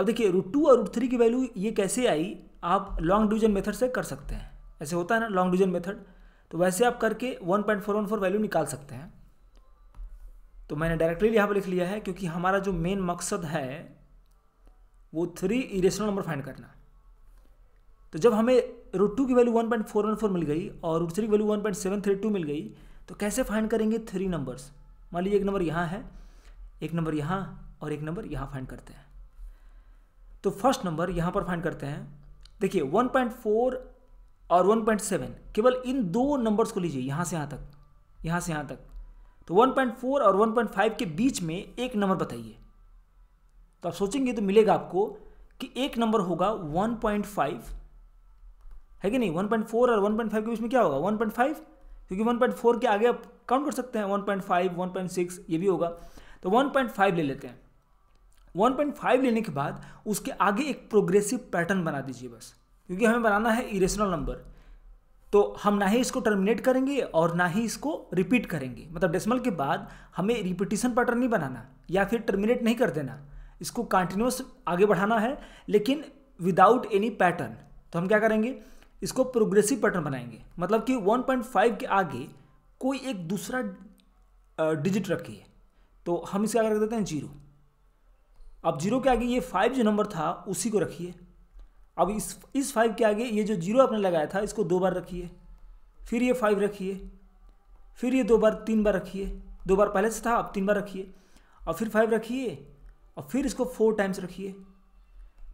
अब देखिए रूट टू और रूट थ्री की वैल्यू ये कैसे आई आप लॉन्ग डिवीजन मेथड से कर सकते हैं ऐसे होता है ना लॉन्ग डिवीजन मेथड तो वैसे आप करके one point four one four value निकाल सकते हैं तो मैंने डायरेक्टली यहाँ पर लिख लिया है क्योंकि हमारा जो मेन मकसद है वो थ्री इरेशनल नंबर फाइंड करना तो जब हमें रूट टू की value one point four one four मिल गई और रूट थ्री की value one point seven three two मिल गई तो कैसे फाइंड करेंगे थ्री नंबर्स मान लीजिए एक नंबर यहाँ है एक नंबर यहाँ और एक नंबर यहाँ फाइंड करते हैं तो फर्स्ट नंबर यहाँ पर फाइंड करते हैं देखिए वन पॉइंट फोर और 1.7 केवल इन दो नंबर्स को लीजिए यहाँ से यहाँ तक यहाँ से यहाँ तक तो 1.4 और 1.5 के बीच में एक नंबर बताइए तो आप सोचेंगे तो मिलेगा आपको कि एक नंबर होगा 1.5 है कि नहीं 1.4 और 1.5 के बीच में क्या होगा 1.5 क्योंकि 1.4 के आगे आप काउंट कर सकते हैं 1.5 1.6 ये भी होगा तो 1.5 ले लेते हैं 1.5 लेने के बाद उसके आगे एक प्रोग्रेसिव पैटर्न बना दीजिए बस क्योंकि हमें बनाना है इरेशनल नंबर तो हम ना ही इसको टर्मिनेट करेंगे और ना ही इसको रिपीट करेंगे मतलब डेसिमल के बाद हमें रिपीटिशन पैटर्न नहीं बनाना या फिर टर्मिनेट नहीं कर देना इसको कंटिन्यूस आगे बढ़ाना है लेकिन विदाउट एनी पैटर्न तो हम क्या करेंगे इसको प्रोग्रेसिव पैटर्न बनाएंगे मतलब कि 1.5 के आगे कोई एक दूसरा डिजिट रखिए तो हम इसके आगे रख देते हैं जीरो अब जीरो के आगे ये फाइव जो नंबर था उसी को रखिए अब इस इस फाइव के आगे ये जो जीरो आपने लगाया था इसको दो बार रखिए फिर ये फाइव रखिए फिर ये दो बार तीन बार रखिए दो बार पहले से था अब तीन बार रखिए और फिर फाइव रखिए और फिर इसको फोर टाइम्स रखिए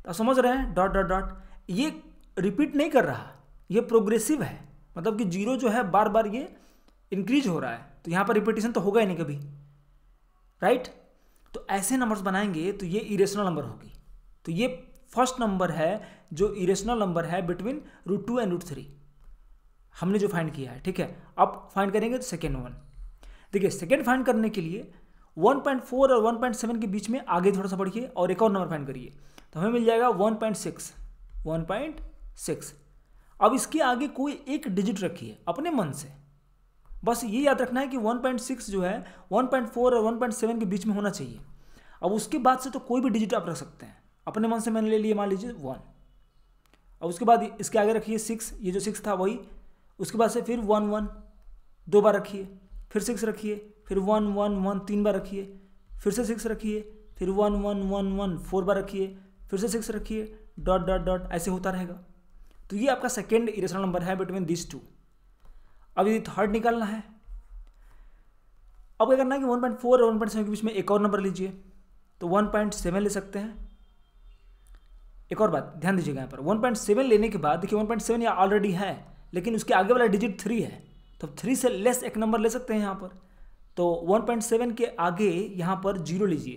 आप समझ रहे हैं डॉट डॉट डॉट ये रिपीट नहीं कर रहा ये प्रोग्रेसिव है मतलब कि जीरो जो है बार बार ये इंक्रीज हो रहा है तो यहाँ पर रिपीटेशन तो होगा ही नहीं कभी राइट तो ऐसे नंबर्स बनाएंगे तो ये इरेशनल नंबर होगी तो ये फर्स्ट नंबर है जो इरेशनल नंबर है between root two and root three हमने जो फाइंड किया है ठीक है अब फाइंड करेंगे तो सेकेंड वन देखिए सेकेंड फाइंड करने के लिए 1.4 और 1.7 के बीच में आगे थोड़ा सा बढ़िए और एक और नंबर फाइंड करिए तो हमें मिल जाएगा 1.6 1.6 अब इसके आगे कोई एक डिजिट रखिए अपने मन से बस ये याद रखना है कि 1.6 जो है 1.4 और 1.7 के बीच में होना चाहिए अब उसके बाद से तो कोई भी डिजिट आप रख सकते हैं अपने मन से मैंने ले लिया मान लीजिए वन और उसके बाद इसके आगे रखिए सिक्स ये जो सिक्स था वही उसके बाद से फिर वन वन दो बार रखिए फिर सिक्स रखिए फिर वन वन वन तीन बार रखिए फिर से सिक्स रखिए फिर one one one one four बार रखिए फिर से सिक्स रखिए डॉट डॉट डॉट ऐसे होता रहेगा तो ये आपका सेकेंड इरेशनल नंबर है बिटवीन दिस टू अब यदि थर्ड निकालना है अब क्या करना है कि वन पॉइंट फोर और वन पॉइंट सेवन के बीच में एक और नंबर लीजिए तो वन पॉइंट सेवन ले सकते हैं एक और बात ध्यान दीजिएगा यहाँ पर वन पॉइंट सेवन लेने के बाद देखिए वन पॉइंट सेवन यहाँ ऑलरेडी है लेकिन उसके आगे वाला डिजिट थ्री है तो थ्री से लेस एक नंबर ले सकते हैं यहाँ पर तो वन पॉइंट सेवन के आगे यहाँ पर जीरो लीजिए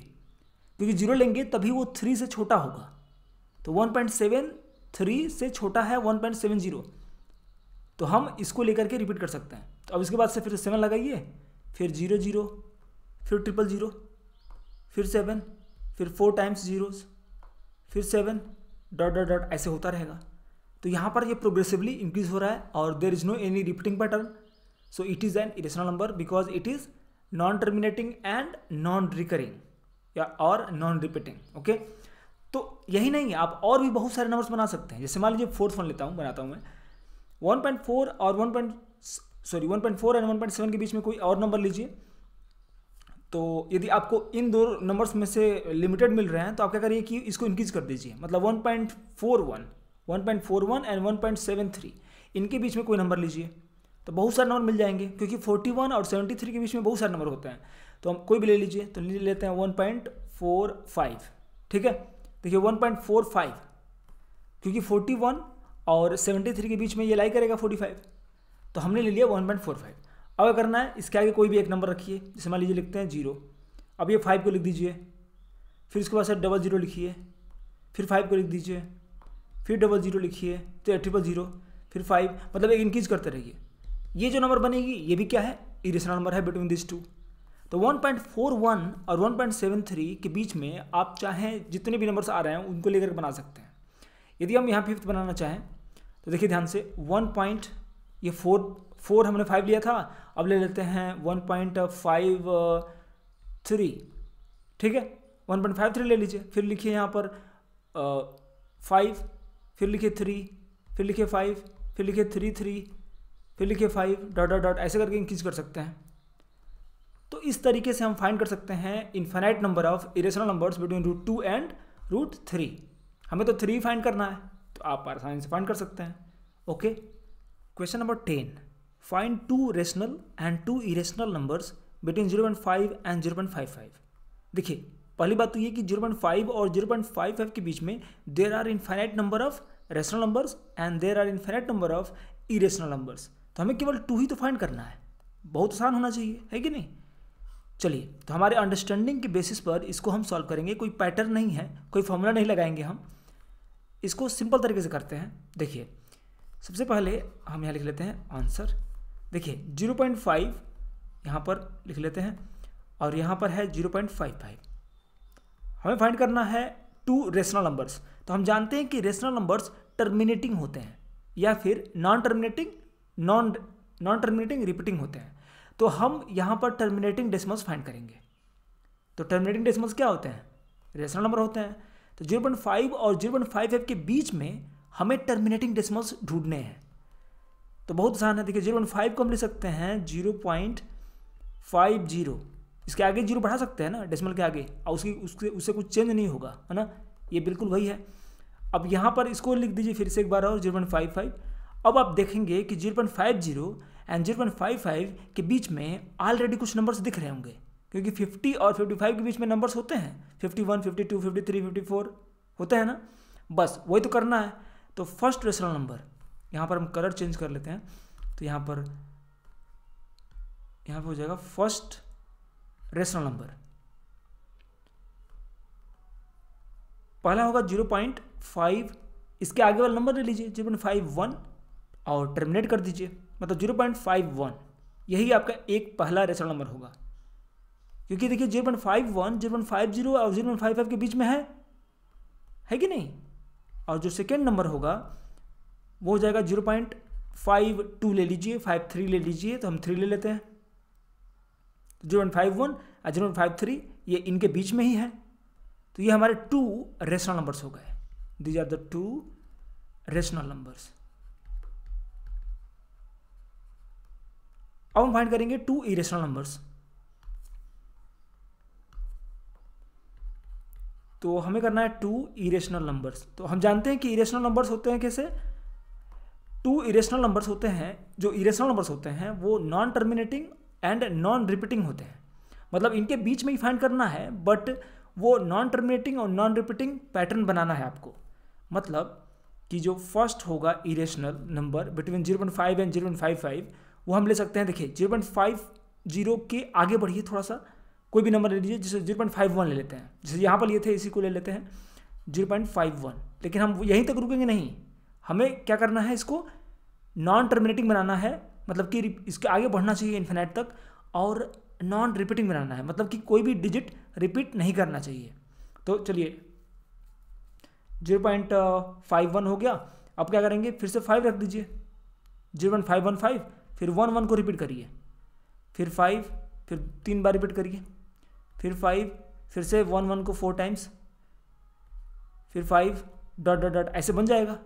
क्योंकि जीरो लेंगे तभी वो थ्री से छोटा होगा तो वन पॉइंट सेवन थ्री से छोटा है वन पॉइंट सेवन जीरो तो हम इसको लेकर के रिपीट कर सकते हैं तो अब इसके बाद से फिर सेवन लगाइए फिर जीरो जीरो फिर ट्रिपल जीरो फिर सेवन फिर फोर टाइम्स ज़ीरो फिर सेवन डॉट डॉट डॉट ऐसे होता रहेगा तो यहाँ पर ये प्रोग्रेसिवली इंक्रीज हो रहा है और there is no any repeating pattern so it is an irrational number because it is non terminating and non recurring या और नॉन रिपीटिंग ओके तो यही नहीं है आप और भी बहुत सारे नंबर्स बना सकते हैं जैसे मान लीजिए फोर्थ वन लेता हूँ बनाता हूँ मैं वन पॉइंट फोर और one point sorry one point four and one point seven के बीच में कोई और नंबर लीजिए तो यदि आपको इन दो नंबर्स में से लिमिटेड मिल रहे हैं तो आप क्या करिए कि इसको इंक्रीज कर दीजिए मतलब 1.41, 1.41 एंड 1.73 इनके बीच में कोई नंबर लीजिए तो बहुत सारे नंबर मिल जाएंगे क्योंकि 41 और 73 के बीच में बहुत सारे नंबर होते हैं तो हम कोई भी ले लीजिए तो ले लेते हैं वन ठीक है देखिए वन क्योंकि फोर्टी और सेवेंटी के बीच में ये लाई करेगा फोर्टी तो हमने ले लिया वन अब करना है इसके आगे कोई भी एक नंबर रखिए जैसे मान लीजिए लिखते हैं जीरो अब ये फाइव को लिख दीजिए फिर उसके बाद सर डबल जीरो लिखिए फिर फाइव को लिख दीजिए फिर डबल जीरो लिखिए तो ट्रिपल जीरो फिर फाइव मतलब एक इंक्रीज करते रहिए ये जो नंबर बनेगी ये भी क्या है इरेशनल नंबर है बिटवीन दिस टू तो 1.41 और 1.73 के बीच में आप चाहें जितने भी नंबर्स आ रहे हैं उनको लेकर बना सकते हैं यदि हम यहाँ फिफ्थ बनाना चाहें तो देखिए ध्यान से वन पॉइंट ये फोर फोर हमने फाइव लिया था अब ले लेते हैं वन पॉइंट फाइव थ्री ठीक है वन पॉइंट फाइव थ्री ले लीजिए फिर लिखिए यहाँ पर फाइव फिर लिखिए थ्री फिर लिखिए फाइव फिर लिखिए थ्री थ्री फिर लिखिए फाइव डॉट डॉट डॉट ऐसे करके इंक्रीज कर सकते हैं तो इस तरीके से हम फाइंड कर सकते हैं infinite number of irrational numbers between root two and root three हमें तो थ्री फाइंड करना है तो आप आसानी से फाइंड कर सकते हैं okay question number ten find two rational and two irrational numbers between 0.5 and 0.55 देखिए पहली बात तो ये कि जीरो पॉइंट फाइव और जीरो पॉइंट फाइव फाइव के बीच में there are infinite number of rational numbers and there are infinite number of irrational numbers तो हमें केवल टू ही तो फाइंड करना है बहुत आसान होना चाहिए है कि नहीं चलिए तो हमारे अंडरस्टैंडिंग के बेसिस पर इसको हम सॉल्व करेंगे कोई पैटर्न नहीं है कोई फॉर्मूला नहीं लगाएंगे हम इसको सिंपल तरीके से करते हैं देखिए सबसे पहले हम यहाँ लिख लेते हैं आंसर देखिए जीरो पॉइंट फाइव यहाँ पर लिख लेते हैं और यहाँ पर है जीरो पॉइंट फाइव फाइव हमें फाइंड करना है टू रेशनल नंबर्स तो हम जानते हैं कि रेशनल नंबर्स टर्मिनेटिंग होते हैं या फिर non terminating non non terminating repeating होते हैं तो हम यहाँ पर टर्मिनेटिंग डेसिमल्स फाइंड करेंगे तो टर्मिनेटिंग डेसिमल्स क्या होते हैं रेशनल नंबर होते हैं तो जीरो पॉइंट फाइव और जीरो पॉइंट फाइव के बीच में हमें टर्मिनेटिंग डेसिमल्स ढूंढने हैं तो बहुत आसान है देखिए जीरो पॉइंट फाइव को हम ले सकते हैं जीरो पॉइंट फाइव जीरो इसके आगे जीरो बढ़ा सकते हैं ना डेसिमल के आगे और उसकी उसके उससे कुछ चेंज नहीं होगा है ना ये बिल्कुल वही है अब यहाँ पर इसको लिख दीजिए फिर से एक बार और जीरो पॉइंट फाइव फाइव अब आप देखेंगे कि zero point five zero and zero point five five के बीच में ऑलरेडी कुछ नंबर्स दिख रहे होंगे क्योंकि फिफ्टी और फिफ्टी फाइव के बीच में नंबर्स होते हैं fifty one fifty two fifty three fifty four होते हैं ना बस वही तो करना है तो फर्स्ट रेशनल नंबर यहाँ पर हम कलर चेंज कर लेते हैं तो यहाँ पर यहाँ पर हो जाएगा फर्स्ट रेशनल नंबर पहला होगा जीरो पॉइंट फाइव इसके आगे वाला नंबर ले लीजिए जीरो पॉइंट फाइव वन और टर्मिनेट कर दीजिए मतलब जीरो पॉइंट फाइव वन यही आपका एक पहला रेशनल नंबर होगा क्योंकि देखिए zero point five one zero point five zero और जीरो पॉइंट फाइव फाइव के बीच में है है कि नहीं और जो सेकेंड नंबर होगा वो हो जाएगा जीरो पॉइंट फाइव टू ले लीजिए फाइव थ्री ले लीजिए तो हम थ्री ले लेते हैं तो जीरो पॉइंट फाइव वन और जीरो पॉइंट फाइव थ्री ये इनके बीच में ही है तो ये हमारे टू रेशनल नंबर्स हो गए these are the two rational numbers अब हम फाइंड करेंगे टू इरेशनल नंबर्स तो हमें करना है टू इरेशनल नंबर्स तो हम जानते हैं कि इरेशनल नंबर्स होते हैं कैसे टू इरेशनल नंबर्स होते हैं जो इरेशनल नंबर्स होते हैं वो non terminating and non repeating होते हैं मतलब इनके बीच में ही फाइंड करना है बट वो नॉन टर्मिनेटिंग और नॉन रिपीटिंग पैटर्न बनाना है आपको मतलब कि जो फर्स्ट होगा irrational number between zero point five and zero point five five वो हम ले सकते हैं देखिए जीरो पॉइंट फाइव जीरो के आगे बढ़िए थोड़ा सा कोई भी नंबर ले लीजिए जिसे जीरो पॉइंट फाइव वन ले लेते हैं जैसे यहाँ पर लिए थे इसी को ले लेते हैं जीरो पॉइंट फाइव वन लेकिन हम यहीं तक रुकेंगे नहीं हमें क्या करना है इसको नॉन टर्मिनेटिंग बनाना है मतलब कि इसके आगे बढ़ना चाहिए इन्फिनाइट तक और नॉन रिपीटिंग बनाना है मतलब कि कोई भी डिजिट रिपीट नहीं करना चाहिए तो चलिए जीरो पॉइंट फाइव वन हो गया अब क्या करेंगे फिर से फाइव रख दीजिए zero point five one five फिर वन वन को रिपीट करिए फिर फाइव फिर तीन बार रिपीट करिए फिर फाइव फिर से वन वन को फोर टाइम्स फिर फाइव डॉट डॉट डॉट ऐसे बन जाएगा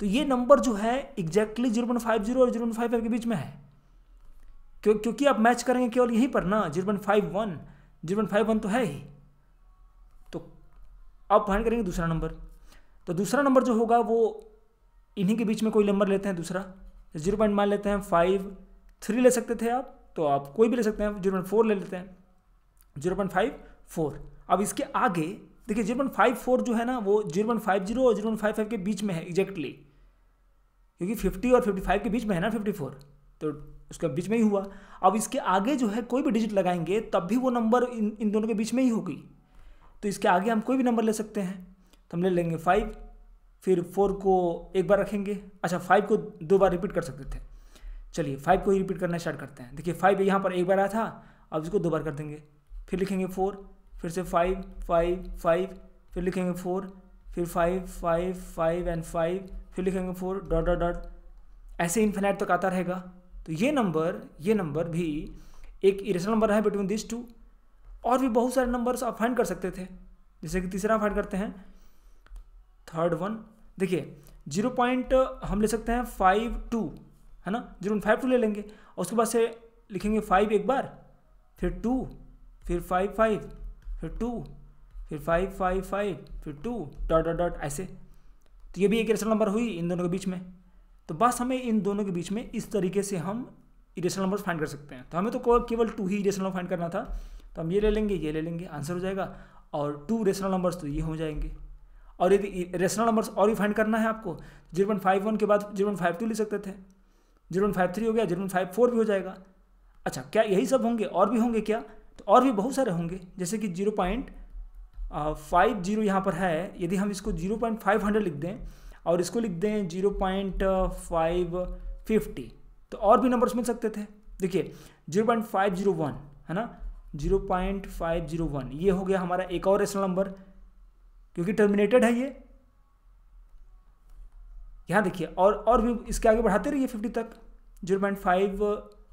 तो ये नंबर जो है exactly zero point five zero और जीरो पॉइंट फाइव फाइव के बीच में है क्यों क्योंकि आप मैच करेंगे केवल यहीं पर ना zero point five one zero point five one तो है ही तो आप फाइंड करेंगे दूसरा नंबर तो दूसरा नंबर जो होगा वो इन्हीं के बीच में कोई नंबर लेते हैं दूसरा जीरो पॉइंट मान लेते हैं फाइव थ्री ले सकते थे आप तो आप कोई भी ले सकते हैं जीरो पॉइंट फोर ले लेते हैं जीरो पॉइंट फाइव फोर अब इसके आगे देखिए जीरो पॉइंट फाइव फोर जो है ना वो जीरो पॉइंट फाइव जीरो और जीरो पॉइंट फाइव फाइव के बीच में है एग्जैक्टली क्योंकि फिफ्टी और फिफ्टी फाइव के बीच में है ना फिफ्टी फोर तो उसका बीच में ही हुआ अब इसके आगे जो है कोई भी डिजिट लगाएंगे तब भी वो नंबर इन इन दोनों के बीच में ही होगी तो इसके आगे हम कोई भी नंबर ले सकते हैं तो हम ले लेंगे फाइव फिर फोर को एक बार रखेंगे अच्छा फाइव को दो बार रिपीट कर सकते थे चलिए फाइव को ही रिपीट करना स्टार्ट करते हैं देखिए फाइव यहाँ पर एक बार आया था अब इसको दो बार कर देंगे फिर लिखेंगे फोर फिर से फाइव फाइव फाइव फिर लिखेंगे फोर फिर five five five and five फिर लिखेंगे फोर डॉट डॉट डॉट ऐसे इन्फिनाइट तक आता रहेगा तो ये नंबर ये नंबर भी एक इरेशनल नंबर है बिटवीन दिस टू और भी बहुत सारे नंबर्स आप फाइंड कर सकते थे जैसे कि तीसरा फाइंड करते हैं थर्ड वन देखिए जीरो पॉइंट हम ले सकते हैं फाइव टू है ना जीरो फाइव टू ले लेंगे और उसके बाद से लिखेंगे फाइव एक बार फिर टू फिर फाइव फाइव फिर टू फिर फाइव फाइव फाइव फिर टू डॉट डॉट डॉट ऐसे तो ये भी एक इरेशनल नंबर हुई इन दोनों के बीच में तो बस हमें इन दोनों के बीच में इस तरीके से हम इरेशनल नंबर फाइंड कर सकते हैं तो हमें तो केवल टू ही इरेशनल फाइंड करना था तो हम ये ले लेंगे ये ले लेंगे आंसर हो जाएगा और टू रेशनल नंबर्स तो ये हो जाएंगे और यदि रेशनल नंबर्स और भी फाइंड करना है आपको जीरो पॉइंट फाइव वन के बाद जीरो पॉइंट फाइव टू ले सकते थे जीरो पॉइंट फाइव थ्री हो गया जीरो पॉइंट फाइव फोर भी हो जाएगा अच्छा क्या यही सब होंगे और भी होंगे क्या तो और भी बहुत सारे होंगे जैसे कि जीरो पॉइंट फाइव जीरो यहाँ पर है यदि हम इसको जीरो पॉइंट फाइव हंड्रेड लिख दें और इसको लिख दें जीरो पॉइंट फाइव फिफ्टी तो और भी नंबर्स मिल सकते थे देखिए zero point five zero one है ना zero point five zero one ये हो गया हमारा एक और रेशनल नंबर क्योंकि टर्मिनेटेड है ये यहाँ देखिए और और भी इसके आगे बढ़ाते रहिए फिफ्टी तक zero point five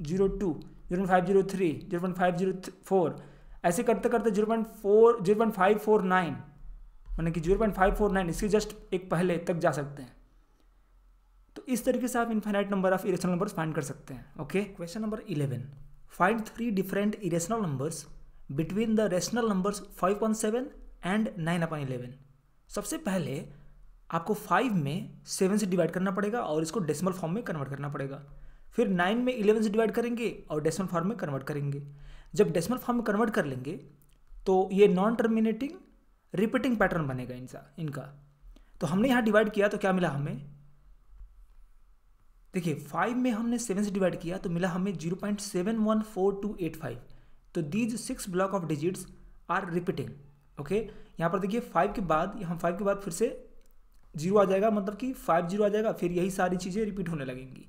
zero two zero point five zero three zero point five zero four ऐसे करते करते zero point four zero point five four nine मैंने मतलब कि zero point five four nine इसके जस्ट एक पहले तक जा सकते हैं तो इस तरीके से आप infinite number of irrational numbers find कर सकते हैं okay question number eleven find three different irrational numbers between the rational numbers five point seven and nine upon eleven सबसे पहले आपको फाइव में सेवन से डिवाइड करना पड़ेगा और इसको डेसिमल फॉर्म में कन्वर्ट करना पड़ेगा फिर नाइन में इलेवन से डिवाइड करेंगे और डेसिमल फॉर्म में कन्वर्ट करेंगे जब डेसिमल फॉर्म में कन्वर्ट कर लेंगे तो ये नॉन टर्मिनेटिंग रिपीटिंग पैटर्न बनेगा इनका इनका तो हमने यहाँ डिवाइड किया तो क्या मिला हमें देखिए फाइव में हमने सेवन से डिवाइड किया तो मिला हमें zero point seven one four two eight five तो these six block of digits are repeating okay यहाँ पर देखिए फाइव के बाद हम फाइव के बाद फिर से जीरो आ जाएगा मतलब कि फाइव जीरो आ जाएगा फिर यही सारी चीज़ें रिपीट होने लगेंगी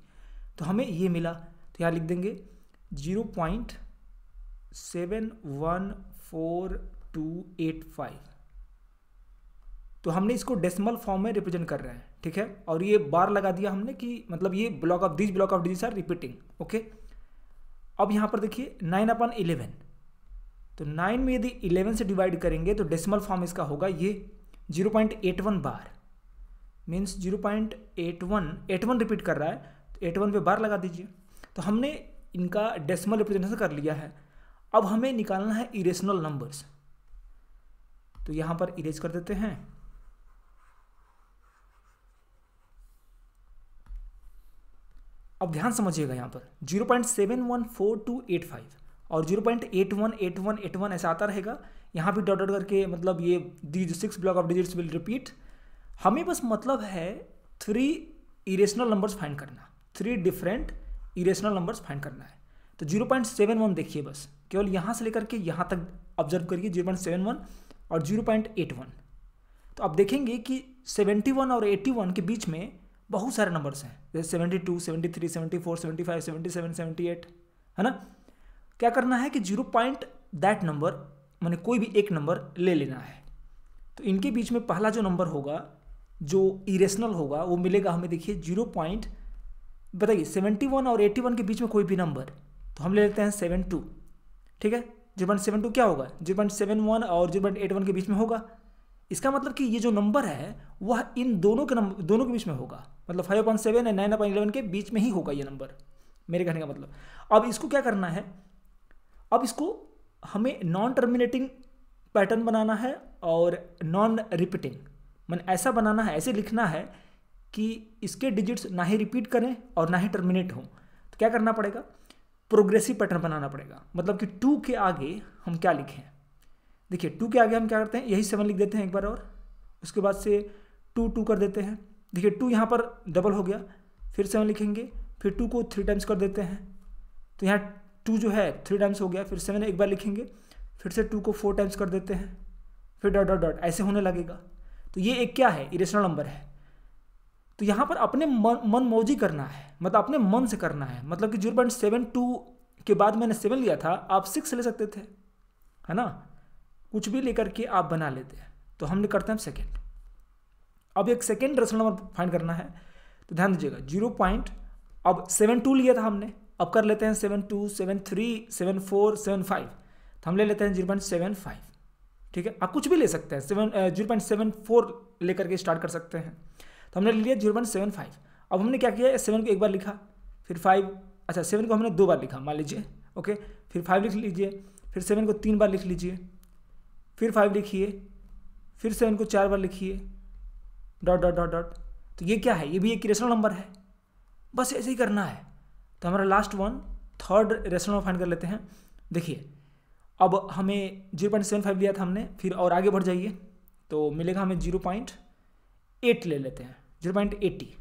तो हमें ये मिला तो यहाँ लिख देंगे zero point seven one four two eight five तो हमने इसको डेसिमल फॉर्म में रिप्रेजेंट कर रहे हैं ठीक है और ये बार लगा दिया हमने कि मतलब ये block of this block of digit are repeating okay अब यहाँ पर देखिए नाइन अपन इलेवन तो नाइन में यदि इलेवन से डिवाइड करेंगे तो डेसिमल फॉर्म इसका होगा ये zero point eight one bar means zero point eight one eight one repeat कर रहा है तो एट वन पे बार लगा दीजिए तो हमने इनका डेसिमल रिप्रेजेंटेशन कर लिया है अब हमें निकालना है इरेशनल नंबर्स तो यहां पर इरेज कर देते हैं अब ध्यान समझिएगा यहां पर zero point seven one four two eight five और zero point eight one eight one eight one ऐसा आता रहेगा यहां भी डॉट डॉट करके मतलब ये six block of digits will repeat हमें बस मतलब है थ्री इरेशनल नंबर्स फाइंड करना three different irrational numbers find करना है तो जीरो पॉइंट सेवन वन देखिए बस केवल यहाँ से लेकर के यहाँ तक ऑब्जर्व करिए जीरो पॉइंट सेवन वन और जीरो पॉइंट एट वन तो आप देखेंगे कि सेवेंटी वन और एट्टी वन के बीच में बहुत सारे नंबर्स हैं जैसे seventy two seventy three seventy four seventy five seventy seven seventy eight है ना क्या करना है कि जीरो पॉइंट दैट नंबर मैंने कोई भी एक नंबर ले लेना है तो इनके बीच में पहला जो नंबर होगा जो इरेशनल होगा वो मिलेगा हमें देखिए जीरो पॉइंट बताइए सेवेंटी वन और एट्टी वन के बीच में कोई भी नंबर तो हम ले लेते हैं सेवन टू ठीक है जीरो पॉइंट सेवन टू क्या होगा जीरो पॉइंट सेवन वन और जीरो पॉइंट एट वन के बीच में होगा इसका मतलब कि ये जो नंबर है वह इन दोनों के नंबर दोनों के बीच में होगा मतलब five point seven and nine point eleven के बीच में ही होगा ये नंबर मेरे कहने का मतलब अब इसको क्या करना है अब इसको हमें नॉन टर्मिनेटिंग पैटर्न बनाना है और नॉन रिपीटिंग मैंने ऐसा बनाना है ऐसे लिखना है कि इसके डिजिट्स ना ही रिपीट करें और ना ही टर्मिनेट हों तो क्या करना पड़ेगा प्रोग्रेसिव पैटर्न बनाना पड़ेगा मतलब कि टू के आगे हम क्या लिखें देखिए टू के आगे हम क्या करते हैं यही सेवन लिख देते हैं एक बार और उसके बाद से टू टू कर देते हैं देखिए टू यहाँ पर डबल हो गया फिर सेवन लिखेंगे फिर टू को थ्री टाइम्स कर देते हैं तो यहाँ टू जो है थ्री टाइम्स हो गया फिर सेवन एक बार लिखेंगे फिर से टू को फोर टाइम्स कर देते हैं फिर डॉट डॉट डॉट ऐसे होने लगेगा तो ये एक क्या है इरेशनल नंबर है तो यहाँ पर अपने मन मौजी करना है मतलब अपने मन से करना है मतलब कि जीरो पॉइंट सेवन टू के बाद मैंने सेवन लिया था आप सिक्स ले सकते थे है ना कुछ भी लेकर के आप बना लेते हैं तो हम करते हैं सेकेंड अब एक सेकेंड रेशनल नंबर फाइंड करना है तो ध्यान दीजिएगा जीरो पॉइंट अब सेवन टू लिया था हमने अब कर लेते हैं seven two seven three seven four seven five तो हम ले लेते हैं जीरो पॉइंट सेवन फाइव ठीक है आप कुछ भी ले सकते हैं seven zero point seven four लेकर के स्टार्ट कर सकते हैं तो हमने ले लिया जीरो पॉइंट सेवन फाइव अब हमने क्या किया सेवन को एक बार लिखा फिर फाइव अच्छा सेवन को हमने दो बार लिखा मान लीजिए ओके फिर फाइव लिख लीजिए फिर सेवन को तीन बार लिख लीजिए फिर फाइव लिखिए फिर सेवन को चार बार लिखिए डॉट डॉट डॉट डॉट तो ये क्या है ये भी एक रेशनल नंबर है बस ऐसे ही करना है तो हमारा last one third rational find कर लेते हैं देखिए अब हमें जीरो पॉइंट सेवन फाइव लिया था हमने फिर और आगे बढ़ जाइए तो मिलेगा हमें जीरो पॉइंट एट ले लेते हैं जीरो पॉइंट एट्टी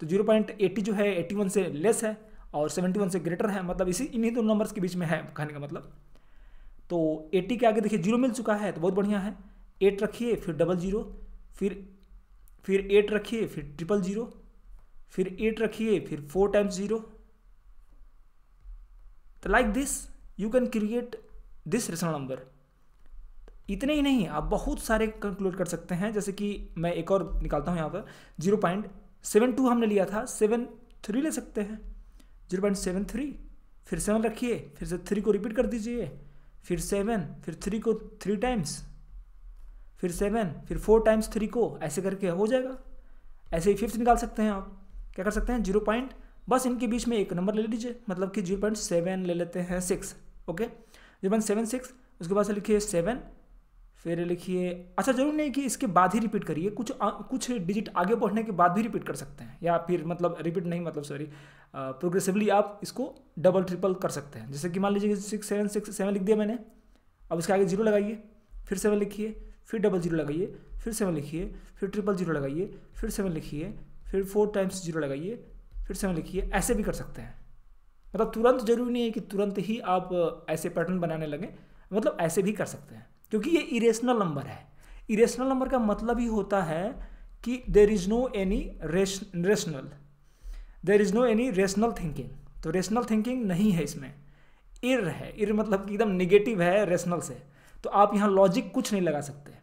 तो जीरो पॉइंट एट्टी जो है एट्टी वन से लेस है और सेवेंटी वन से ग्रेटर है मतलब इसी इन्हीं दो नंबर्स के बीच में है कहने का मतलब तो एट्टी के आगे देखिए जीरो मिल चुका है तो बहुत बढ़िया है एट रखिए फिर डबल जीरो फिर फिर एट रखिए फिर ट्रिपल जीरो फिर एट रखिए फिर फोर टाइम्स जीरो तो like this you can create this rational number इतने ही नहीं आप बहुत सारे कंक्लूड कर सकते हैं जैसे कि मैं एक और निकालता हूँ यहाँ पर जीरो पॉइंट सेवन टू हमने लिया था सेवन थ्री ले सकते हैं जीरो पॉइंट सेवन थ्री फिर सेवन रखिए फिर से थ्री को रिपीट कर दीजिए फिर सेवन फिर थ्री को थ्री टाइम्स फिर सेवन फिर फोर टाइम्स थ्री को ऐसे करके हो जाएगा ऐसे ही फिफ्थ निकाल सकते हैं आप क्या कर सकते हैं जीरो पॉइंट बस इनके बीच में एक नंबर ले लीजिए मतलब कि जीरो पॉइंट सेवन ले लेते हैं six okay zero point seven six उसके बाद से लिखिए सेवन फिर लिखिए अच्छा जरूर नहीं कि इसके बाद ही रिपीट करिए कुछ आ, कुछ डिजिट आगे बढ़ने के बाद भी रिपीट कर सकते हैं या फिर मतलब रिपीट नहीं मतलब सॉरी प्रोग्रेसिवली आप इसको डबल ट्रिपल कर सकते हैं जैसे कि मान लीजिए सिक्स सेवन सिक्स सेवन लिख दिया मैंने अब इसके आगे जीरो लगाइए फिर सेवन लिखिए फिर डबल जीरो लगाइए फिर सेवन लिखिए फिर ट्रिपल जीरो लगाइए फिर सेवन लिखिए फिर फोर टाइम्स जीरो लगाइए फिर सेवन लिखिए ऐसे भी कर सकते हैं मतलब तुरंत जरूरी नहीं है कि तुरंत ही आप ऐसे पैटर्न बनाने लगें मतलब ऐसे भी कर सकते हैं क्योंकि ये इरेशनल नंबर है इरेशनल नंबर का मतलब ही होता है कि there is no any rational there is no any rational thinking तो रेशनल थिंकिंग नहीं है इसमें इर है इर मतलब कि एकदम निगेटिव है रेशनल से तो आप यहाँ लॉजिक कुछ नहीं लगा सकते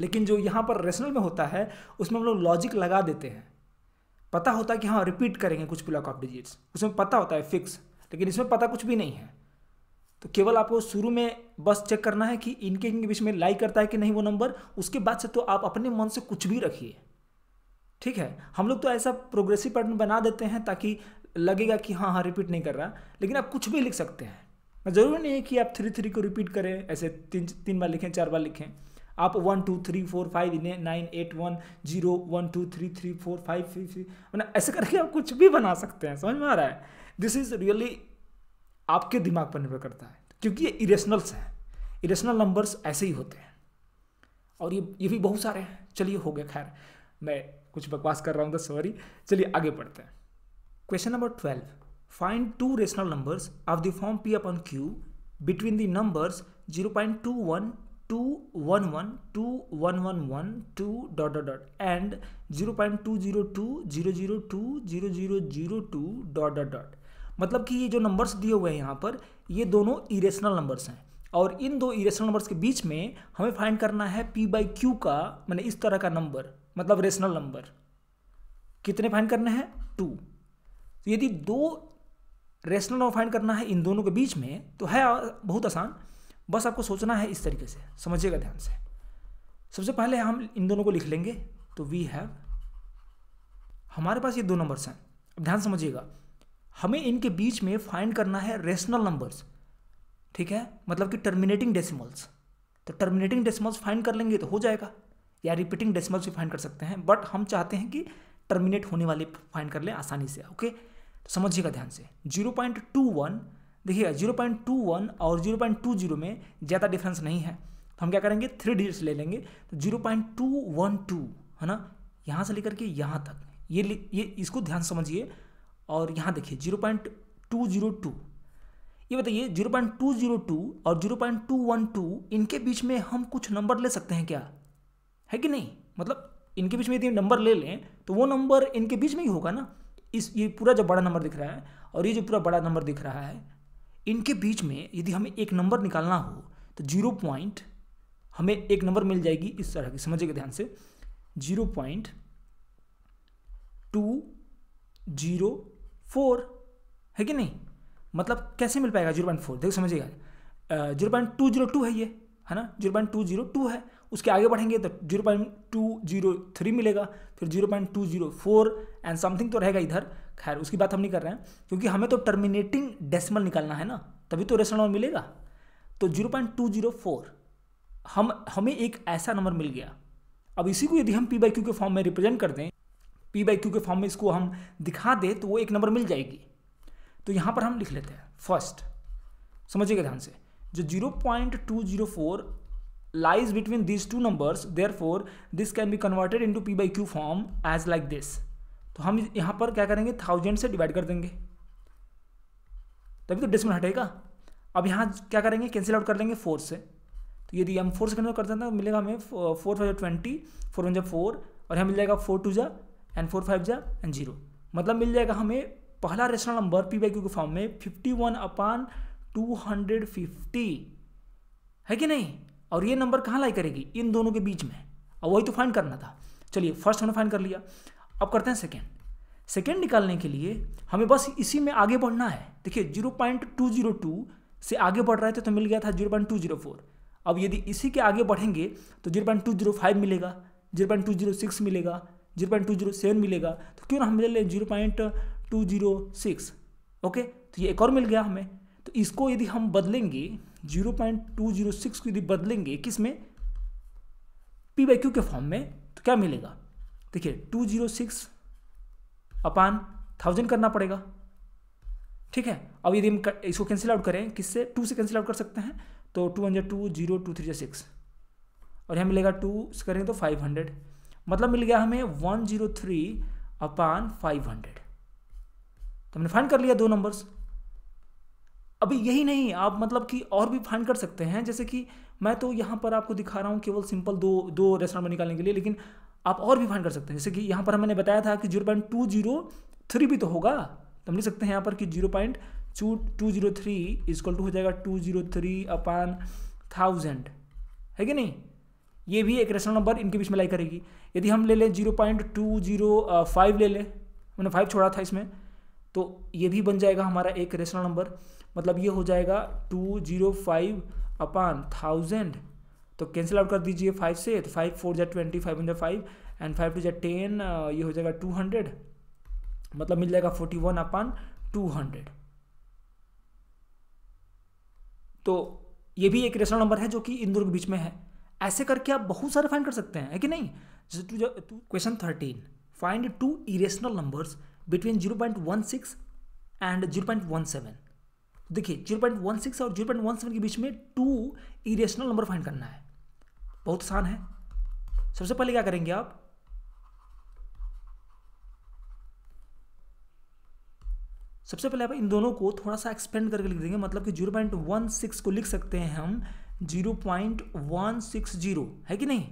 लेकिन जो यहाँ पर रेशनल में होता है उसमें हम लोग लॉजिक लगा देते हैं पता होता है कि हाँ रिपीट करेंगे कुछ ब्लॉक ऑफ डिजिट्स उसमें पता होता है फिक्स लेकिन इसमें पता कुछ भी नहीं है तो केवल आपको शुरू में बस चेक करना है कि इनके इनके बीच में लाई करता है कि नहीं वो नंबर उसके बाद से तो आप अपने मन से कुछ भी रखिए ठीक है हम लोग तो ऐसा प्रोग्रेसिव पैटर्न बना देते हैं ताकि लगेगा कि हाँ हाँ रिपीट नहीं कर रहा लेकिन आप कुछ भी लिख सकते हैं मैं ज़रूरी नहीं है कि आप थ्री थ्री को रिपीट करें ऐसे तीन तीन बार लिखें चार बार लिखें आप one two three four five nine eight one zero one two three three four five three three मतलब ऐसे करके आप कुछ भी बना सकते हैं समझ में आ रहा है दिस इज़ रियली आपके दिमाग पर निर्भर करता है क्योंकि ये इरेशनल्स हैं इरेशनल नंबर्स ऐसे ही होते हैं और ये ये भी बहुत सारे हैं चलिए हो गया खैर मैं कुछ बकवास कर रहा हूँ दस तो सॉरी चलिए आगे पढ़ते हैं question number twelve find two rational numbers of the form p upon q between the numbers zero point two one two one one two one one one two dot dot dot and zero point two zero two zero zero two zero zero zero two dot dot dot मतलब कि ये जो numbers दिए हुए हैं यहाँ पर ये दोनों इरेशनल नंबर्स हैं और इन दो इरेशनल नंबर्स के बीच में हमें फाइंड करना है पी बाई क्यू का मैंने इस तरह का नंबर मतलब रेशनल नंबर कितने फाइंड करने हैं टू तो यदि दो रेशनल नंबर फाइंड करना है इन दोनों के बीच में तो है बहुत आसान बस आपको सोचना है इस तरीके से समझिएगा ध्यान से सबसे पहले हम इन दोनों को लिख लेंगे तो वी हैव हमारे पास ये दो नंबर्स हैं अब ध्यान समझिएगा हमें इनके बीच में फाइंड करना है रेशनल नंबर्स ठीक है मतलब कि टर्मिनेटिंग डेसिमल्स तो टर्मिनेटिंग डेसिमल्स फाइंड कर लेंगे तो हो जाएगा या रिपीटिंग डेसिमल्स भी फाइंड कर सकते हैं बट हम चाहते हैं कि टर्मिनेट होने वाले फाइंड कर लें आसानी से ओके तो समझिएगा ध्यान से जीरो पॉइंट टू वन देखिएगा जीरो पॉइंट टू वन और जीरो पॉइंट टू जीरो में ज़्यादा डिफरेंस नहीं है तो हम क्या करेंगे थ्री डिजिट्स ले लेंगे तो zero point two one two है ना यहाँ से लेकर के यहाँ तक ये ये इसको ध्यान समझिए और यहाँ देखिए zero point two zero two ये बताइए zero point two zero two और zero point two one two इनके बीच में हम कुछ नंबर ले सकते हैं क्या है कि नहीं मतलब इनके बीच में यदि नंबर ले लें तो वो नंबर इनके बीच में ही होगा ना इस ये पूरा जो बड़ा नंबर दिख रहा है और ये जो पूरा बड़ा नंबर दिख रहा है इनके बीच में यदि हमें एक नंबर निकालना हो तो जीरो पॉइंट हमें एक नंबर मिल जाएगी इस तरह की समझिएगा ध्यान से zero point two zero four है कि नहीं मतलब कैसे मिल पाएगा जीरो पॉइंट फोर देखो समझिएगा zero point two zero two है ये है ना zero point two zero two है उसके आगे बढ़ेंगे तो zero point two zero three मिलेगा फिर zero point two zero four and something तो रहेगा इधर खैर उसकी बात हम नहीं कर रहे हैं क्योंकि हमें तो टर्मिनेटिंग डेसिमल निकालना है ना तभी तो रेशनल नंबर मिलेगा तो zero point two zero four हम हमें एक ऐसा नंबर मिल गया अब इसी को यदि हम पी बाई क्यू के फॉर्म में रिप्रेजेंट कर दें पी बाई क्यू के फॉर्म में इसको हम दिखा दें तो वो एक नंबर मिल जाएगी तो यहाँ पर हम लिख लेते हैं फर्स्ट समझिएगा ध्यान से जो zero point two zero four this two these there four this can be converted into p by q form as like this तो हम यहाँ पर क्या करेंगे थाउजेंड से डिवाइड कर देंगे तभी तो डेसिमल हटेगा अब यहाँ क्या करेंगे कैंसिल आउट कर लेंगे फोर से तो यदि हम फोर से कैंसिल करते हैं तो मिलेगा हमें four five twenty four one जब फोर और यहाँ मिल जाएगा फोर टू जा एन फोर फाइव जा एन जीरो मतलब मिल जाएगा हमें पहला rational number p by q के फॉर्म में fifty one upon two hundred fifty है कि नहीं और ये नंबर कहाँ लाई करेगी इन दोनों के बीच में और वही तो फाइंड करना था चलिए फर्स्ट हमने फाइंड कर लिया अब करते हैं सेकेंड सेकेंड निकालने के लिए हमें बस इसी में आगे बढ़ना है देखिए zero point two zero two से आगे बढ़ रहे थे तो मिल गया था zero point two zero four अब यदि इसी के आगे बढ़ेंगे तो zero point two zero five मिलेगा zero point two zero six मिलेगा zero point two zero seven मिलेगा तो क्यों ना हम ले लें zero point two zero six okay तो ये एक और मिल गया हमें तो इसको यदि हम बदलेंगे zero point two zero six को यदि बदलेंगे किस में पी बाई क्यू के फॉर्म में तो क्या मिलेगा देखिए two zero six upon thousand करना पड़ेगा ठीक है अब यदि हम इसको कैंसिल आउट करें किससे टू से कैंसिल आउट कर सकते हैं तो two hundred two zero two three six और यहाँ मिलेगा टू से करेंगे तो फाइव हंड्रेड मतलब मिल गया हमें one zero three upon five hundred तो हमने फाइंड कर लिया दो नंबर्स अभी यही नहीं आप मतलब कि और भी फाइंड कर सकते हैं जैसे कि मैं तो यहाँ पर आपको दिखा रहा हूँ केवल सिंपल दो दो रेस्टोरेंट में निकालने के लिए लेकिन आप और भी फाइंड कर सकते हैं जैसे कि यहाँ पर हमने बताया था कि zero point two zero three भी तो होगा तो हम लिख सकते हैं यहाँ पर कि zero point two two zero three equal two हो जाएगा two zero three upon thousand है कि नहीं ये भी एक रेशनल नंबर इनके बीच में लाई करेगी यदि हम ले लें zero point two zero five ले लें मैंने फाइव छोड़ा था इसमें तो ये भी बन जाएगा हमारा एक रेशनल नंबर मतलब ये हो जाएगा two zero five upon thousand तो कैंसिल आउट कर दीजिए फाइव से तो फाइव फोर जै twenty five hundred five and five two जै टेन ये हो जाएगा टू हंड्रेड मतलब मिल जाएगा forty one upon two hundred तो ये भी एक रेशनल नंबर है जो कि इन दोनों के बीच में है ऐसे करके आप बहुत सारे फाइंड कर सकते हैं है कि नहीं जैसे two question thirteen find two irrational numbers between zero point one six and zero point one seven देखिए जीरो पॉइंट वन सिक्स और जीरो पॉइंट वन सेवन के बीच में टू इरेशनल नंबर फाइंड करना है बहुत आसान है सबसे पहले क्या करेंगे आप सबसे पहले आप इन दोनों को थोड़ा सा एक्सपेंड करके लिख देंगे मतलब कि जीरो पॉइंट वन सिक्स को लिख सकते हैं हम zero point one six zero है कि नहीं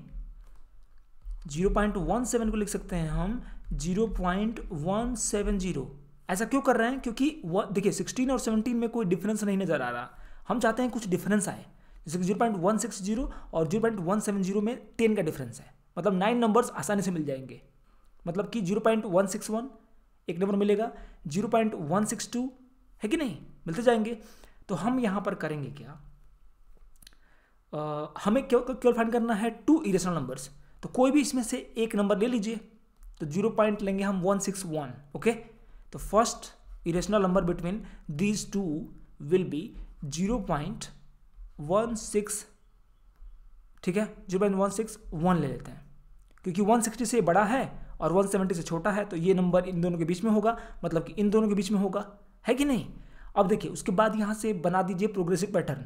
जीरो पॉइंट वन सेवन को लिख सकते हैं हम zero point one seven zero ऐसा क्यों कर रहे हैं क्योंकि देखिए सिक्सटीन और सेवनटीन में कोई डिफरेंस नहीं नज़र आ रहा हम चाहते हैं कुछ डिफरेंस आए जैसे zero point one six zero और zero point one seven zero में टेन का डिफरेंस है मतलब नाइन नंबर आसानी से मिल जाएंगे मतलब कि zero point one six one एक नंबर मिलेगा zero point one six two है कि नहीं मिलते जाएंगे तो हम यहाँ पर करेंगे क्या आ, हमें क्यों फाइंड करना है टू इरेशनल नंबर्स तो कोई भी इसमें से एक नंबर ले लीजिए तो जीरो पॉइंट लेंगे हम वन सिक्स वन ओके तो first irrational number between these two will be zero point one six ठीक है zero point one six one ले लेते हैं क्योंकि वन सिक्सटी से बड़ा है और वन सेवेंटी से छोटा है तो ये नंबर इन दोनों के बीच में होगा मतलब कि इन दोनों के बीच में होगा है कि नहीं अब देखिए उसके बाद यहाँ से बना दीजिए प्रोग्रेसिव पैटर्न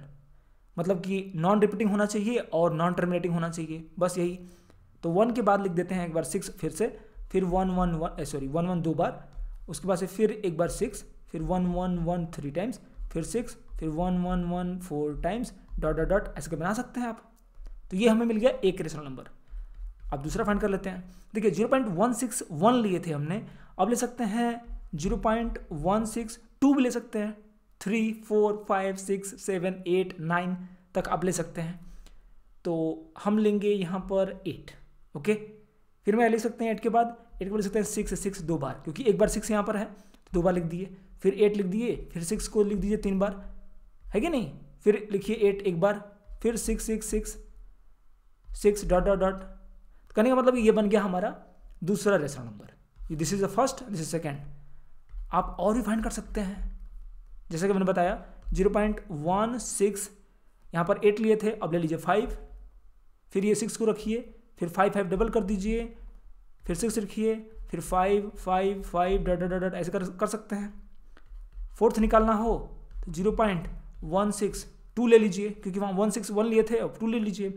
मतलब कि नॉन रिपीटिंग होना चाहिए और नॉन टर्मिनेटिंग होना चाहिए बस यही तो वन के बाद लिख देते हैं एक बार सिक्स फिर से फिर one one one sorry one one दो बार उसके बाद से फिर एक बार सिक्स फिर one one one three times फिर सिक्स फिर one one one four times dot dot dot ऐसे कर बना सकते हैं आप तो ये हमें मिल गया एक रेशनल नंबर अब दूसरा फाइंड कर लेते हैं देखिए zero point one six one लिए थे हमने अब ले सकते हैं zero point one six two भी ले सकते हैं three four five six seven eight nine तक आप ले सकते हैं तो हम लेंगे यहाँ पर एट ओके फिर मैं ले सकते हैं एट के बाद एट को ले सकते हैं सिक्स सिक्स दो बार क्योंकि एक बार सिक्स यहाँ पर है तो दो बार लिख दिए फिर एट लिख दिए फिर सिक्स को लिख दीजिए तीन बार है कि नहीं फिर लिखिए एट एक बार फिर six six six six dot dot dot कहने का मतलब ये बन गया हमारा दूसरा rational number this is the first this is second आप और भी फाइंड कर सकते हैं जैसा कि मैंने बताया जीरो पॉइंट वन सिक्स यहाँ पर एट लिए थे अब ले लीजिए फाइव फिर ये सिक्स को रखिए फिर फाइव फाइव डबल कर दीजिए फिर सिक्स रखिए फिर five five five dot dot dot ऐसे कर कर सकते हैं फोर्थ निकालना हो तो zero point one six two ले लीजिए क्योंकि वहाँ वन सिक्स वन लिए थे अब टू ले लीजिए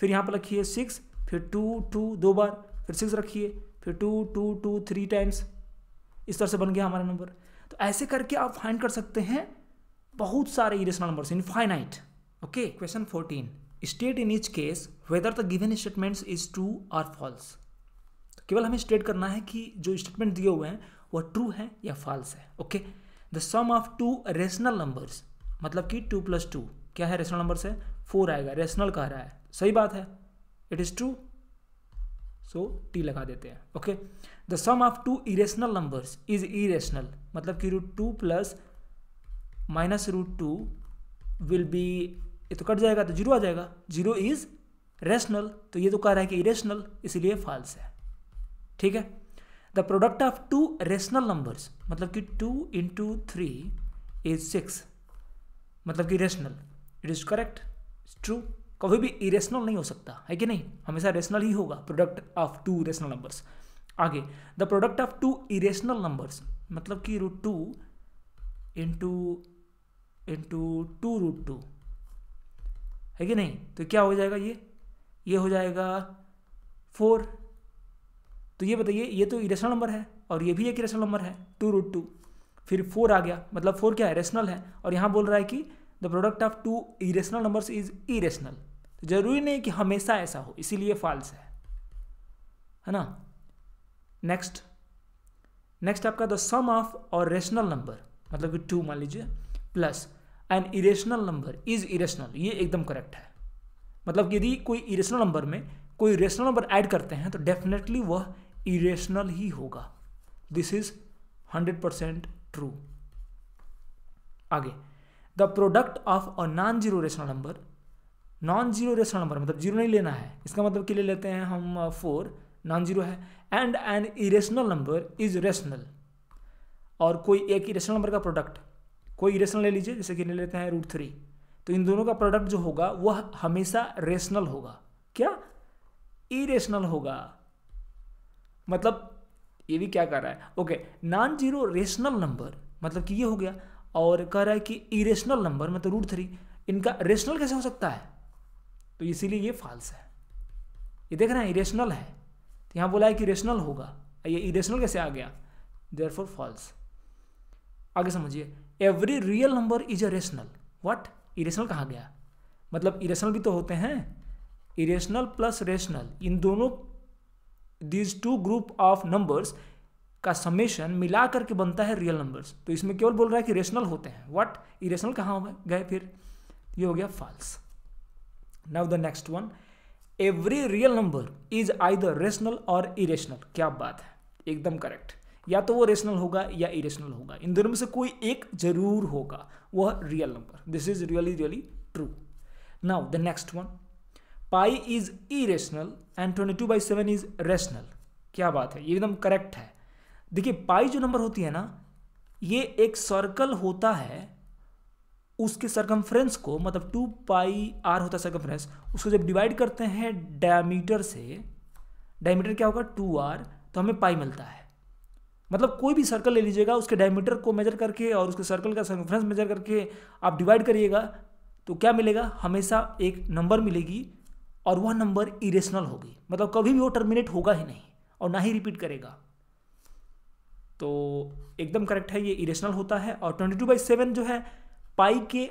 फिर यहाँ पर रखिए सिक्स फिर टू टू दो बार फिर सिक्स रखिए फिर two two two three times इस तरह से बन गया हमारा नंबर तो ऐसे करके आप फाइंड कर सकते हैं बहुत सारे irrational numbers infinite okay question fourteen state in each case whether the given statements is true और फॉल्स केवल हमें स्टेट करना है कि जो स्टेटमेंट दिए हुए हैं वह ट्रू है या फॉल्स है okay the sum of two rational numbers मतलब कि टू प्लस टू क्या है रेशनल नंबर्स है फोर आएगा रेशनल कह रहा है सही बात है it is true so T लगा देते हैं okay the sum of two irrational numbers is irrational मतलब कि root two plus minus root two will be ये तो कट जाएगा तो जीरो आ जाएगा जीरो इज रेशनल तो ये तो कह रहा है कि इरेशनल इसलिए फाल्स है ठीक है the product of two rational numbers मतलब कि two into three is six मतलब कि rational it is correct true कभी भी इरेशनल नहीं हो सकता है कि नहीं हमेशा रेशनल ही होगा product of two rational numbers आगे the product of two irrational numbers मतलब कि root two into into two root two है कि नहीं तो क्या हो जाएगा ये ये हो जाएगा फोर तो ये बताइए ये तो इरेशनल नंबर है और ये भी एक इरेशनल नंबर है टू रूट टू फिर फोर आ गया मतलब फोर क्या है रेशनल है और यहाँ बोल रहा है कि the product of two irrational numbers is irrational तो जरूरी नहीं कि हमेशा ऐसा हो इसीलिए फॉल्स है है ना नेक्स्ट नेक्स्ट आपका द सम ऑफ और रेशनल नंबर मतलब कि टू मान लीजिए plus an irrational number is irrational ये एकदम करेक्ट है मतलब यदि कोई इरेशनल नंबर में कोई रेशनल नंबर ऐड करते हैं तो डेफिनेटली वह इरेशनल ही होगा this is hundred percent true आगे the product of a non zero rational number non zero rational number मतलब जीरो नहीं लेना है इसका मतलब के लिए लेते हैं हम फोर नॉन जीरो है and an irrational number is rational और कोई एक इरेशनल नंबर का प्रोडक्ट कोई इरेशनल ले लीजिए जैसे कि ले लेते हैं रूट थ्री तो इन दोनों का प्रोडक्ट जो होगा वह हमेशा रेशनल होगा क्या इरेशनल होगा मतलब ये भी क्या कर रहा है okay non zero rational number मतलब कि ये हो गया और कह रहा है कि इरेशनल नंबर मतलब रूट थ्री इनका रेशनल कैसे हो सकता है तो इसीलिए ये फाल्स है ये देख रहे हैं इरेशनल है तो यहाँ बोला है कि रेशनल होगा ये इरेशनल कैसे आ गया देयर फॉर फॉल्स आगे समझिए every real number is a rational what irrational कहा गया मतलब इरेशनल भी तो होते हैं इरेशनल प्लस रेशनल इन दोनों these two group of numbers का समेशन मिला करके बनता है रियल नंबर्स तो इसमें केवल बोल रहा है कि रेशनल होते हैं व्हाट इरेशनल कहाँ गए फिर ये हो गया false now the next one every real number is either rational और इरेशनल क्या बात है एकदम करेक्ट या तो वो रेशनल होगा या इरेशनल होगा इन दोनों में से कोई एक जरूर होगा वह real number this is really really true now the next one pi is irrational and twenty two by seven is rational क्या बात है ये एकदम करेक्ट है देखिए पाई जो नंबर होती है ना ये एक सर्कल होता है उसके सर्कमफ्रेंस को मतलब टू पाई आर होता है सर्कमफ्रेंस उसको जब डिवाइड करते हैं डायमीटर से डायमीटर क्या होगा टू आर तो हमें पाई मिलता है मतलब कोई भी सर्कल ले लीजिएगा उसके डायमीटर को मेजर करके और उसके सर्कल का सर्कमफ्रेंस मेजर करके आप डिवाइड करिएगा तो क्या मिलेगा हमेशा एक नंबर मिलेगी और वह नंबर इरेशनल होगी मतलब कभी भी वो टर्मिनेट होगा ही नहीं और ना ही रिपीट करेगा तो एकदम करेक्ट है ये इरेशनल होता है और ट्वेंटी टू बाई सेवन जो है पाई के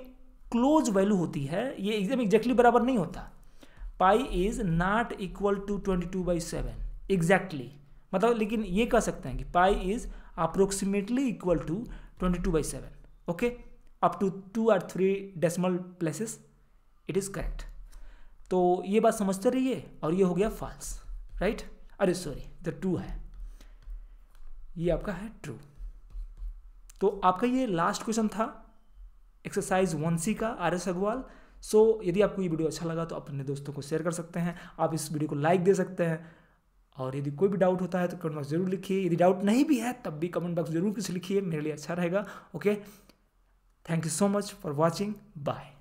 क्लोज वैल्यू होती है ये एकदम एग्जैक्टली बराबर नहीं होता pi is not equal to twenty two by seven exactly मतलब लेकिन ये कह सकते हैं कि pi is approximately equal to twenty two by seven okay up to two or three decimal places it is correct तो ये बात समझते रहिए और ये हो गया फॉल्स राइट अरे सॉरी द टू है ये आपका है ट्रू तो आपका ये लास्ट क्वेश्चन था एक्सरसाइज वन सी का आर एस अग्रवाल सो यदि आपको ये वीडियो अच्छा लगा तो आप अपने दोस्तों को शेयर कर सकते हैं आप इस वीडियो को लाइक दे सकते हैं और यदि कोई भी डाउट होता है तो कमेंट बॉक्स जरूर लिखिए यदि डाउट नहीं भी है तब भी कमेंट बॉक्स जरूर कुछ लिखिए मेरे लिए अच्छा रहेगा okay thank you so much for watching bye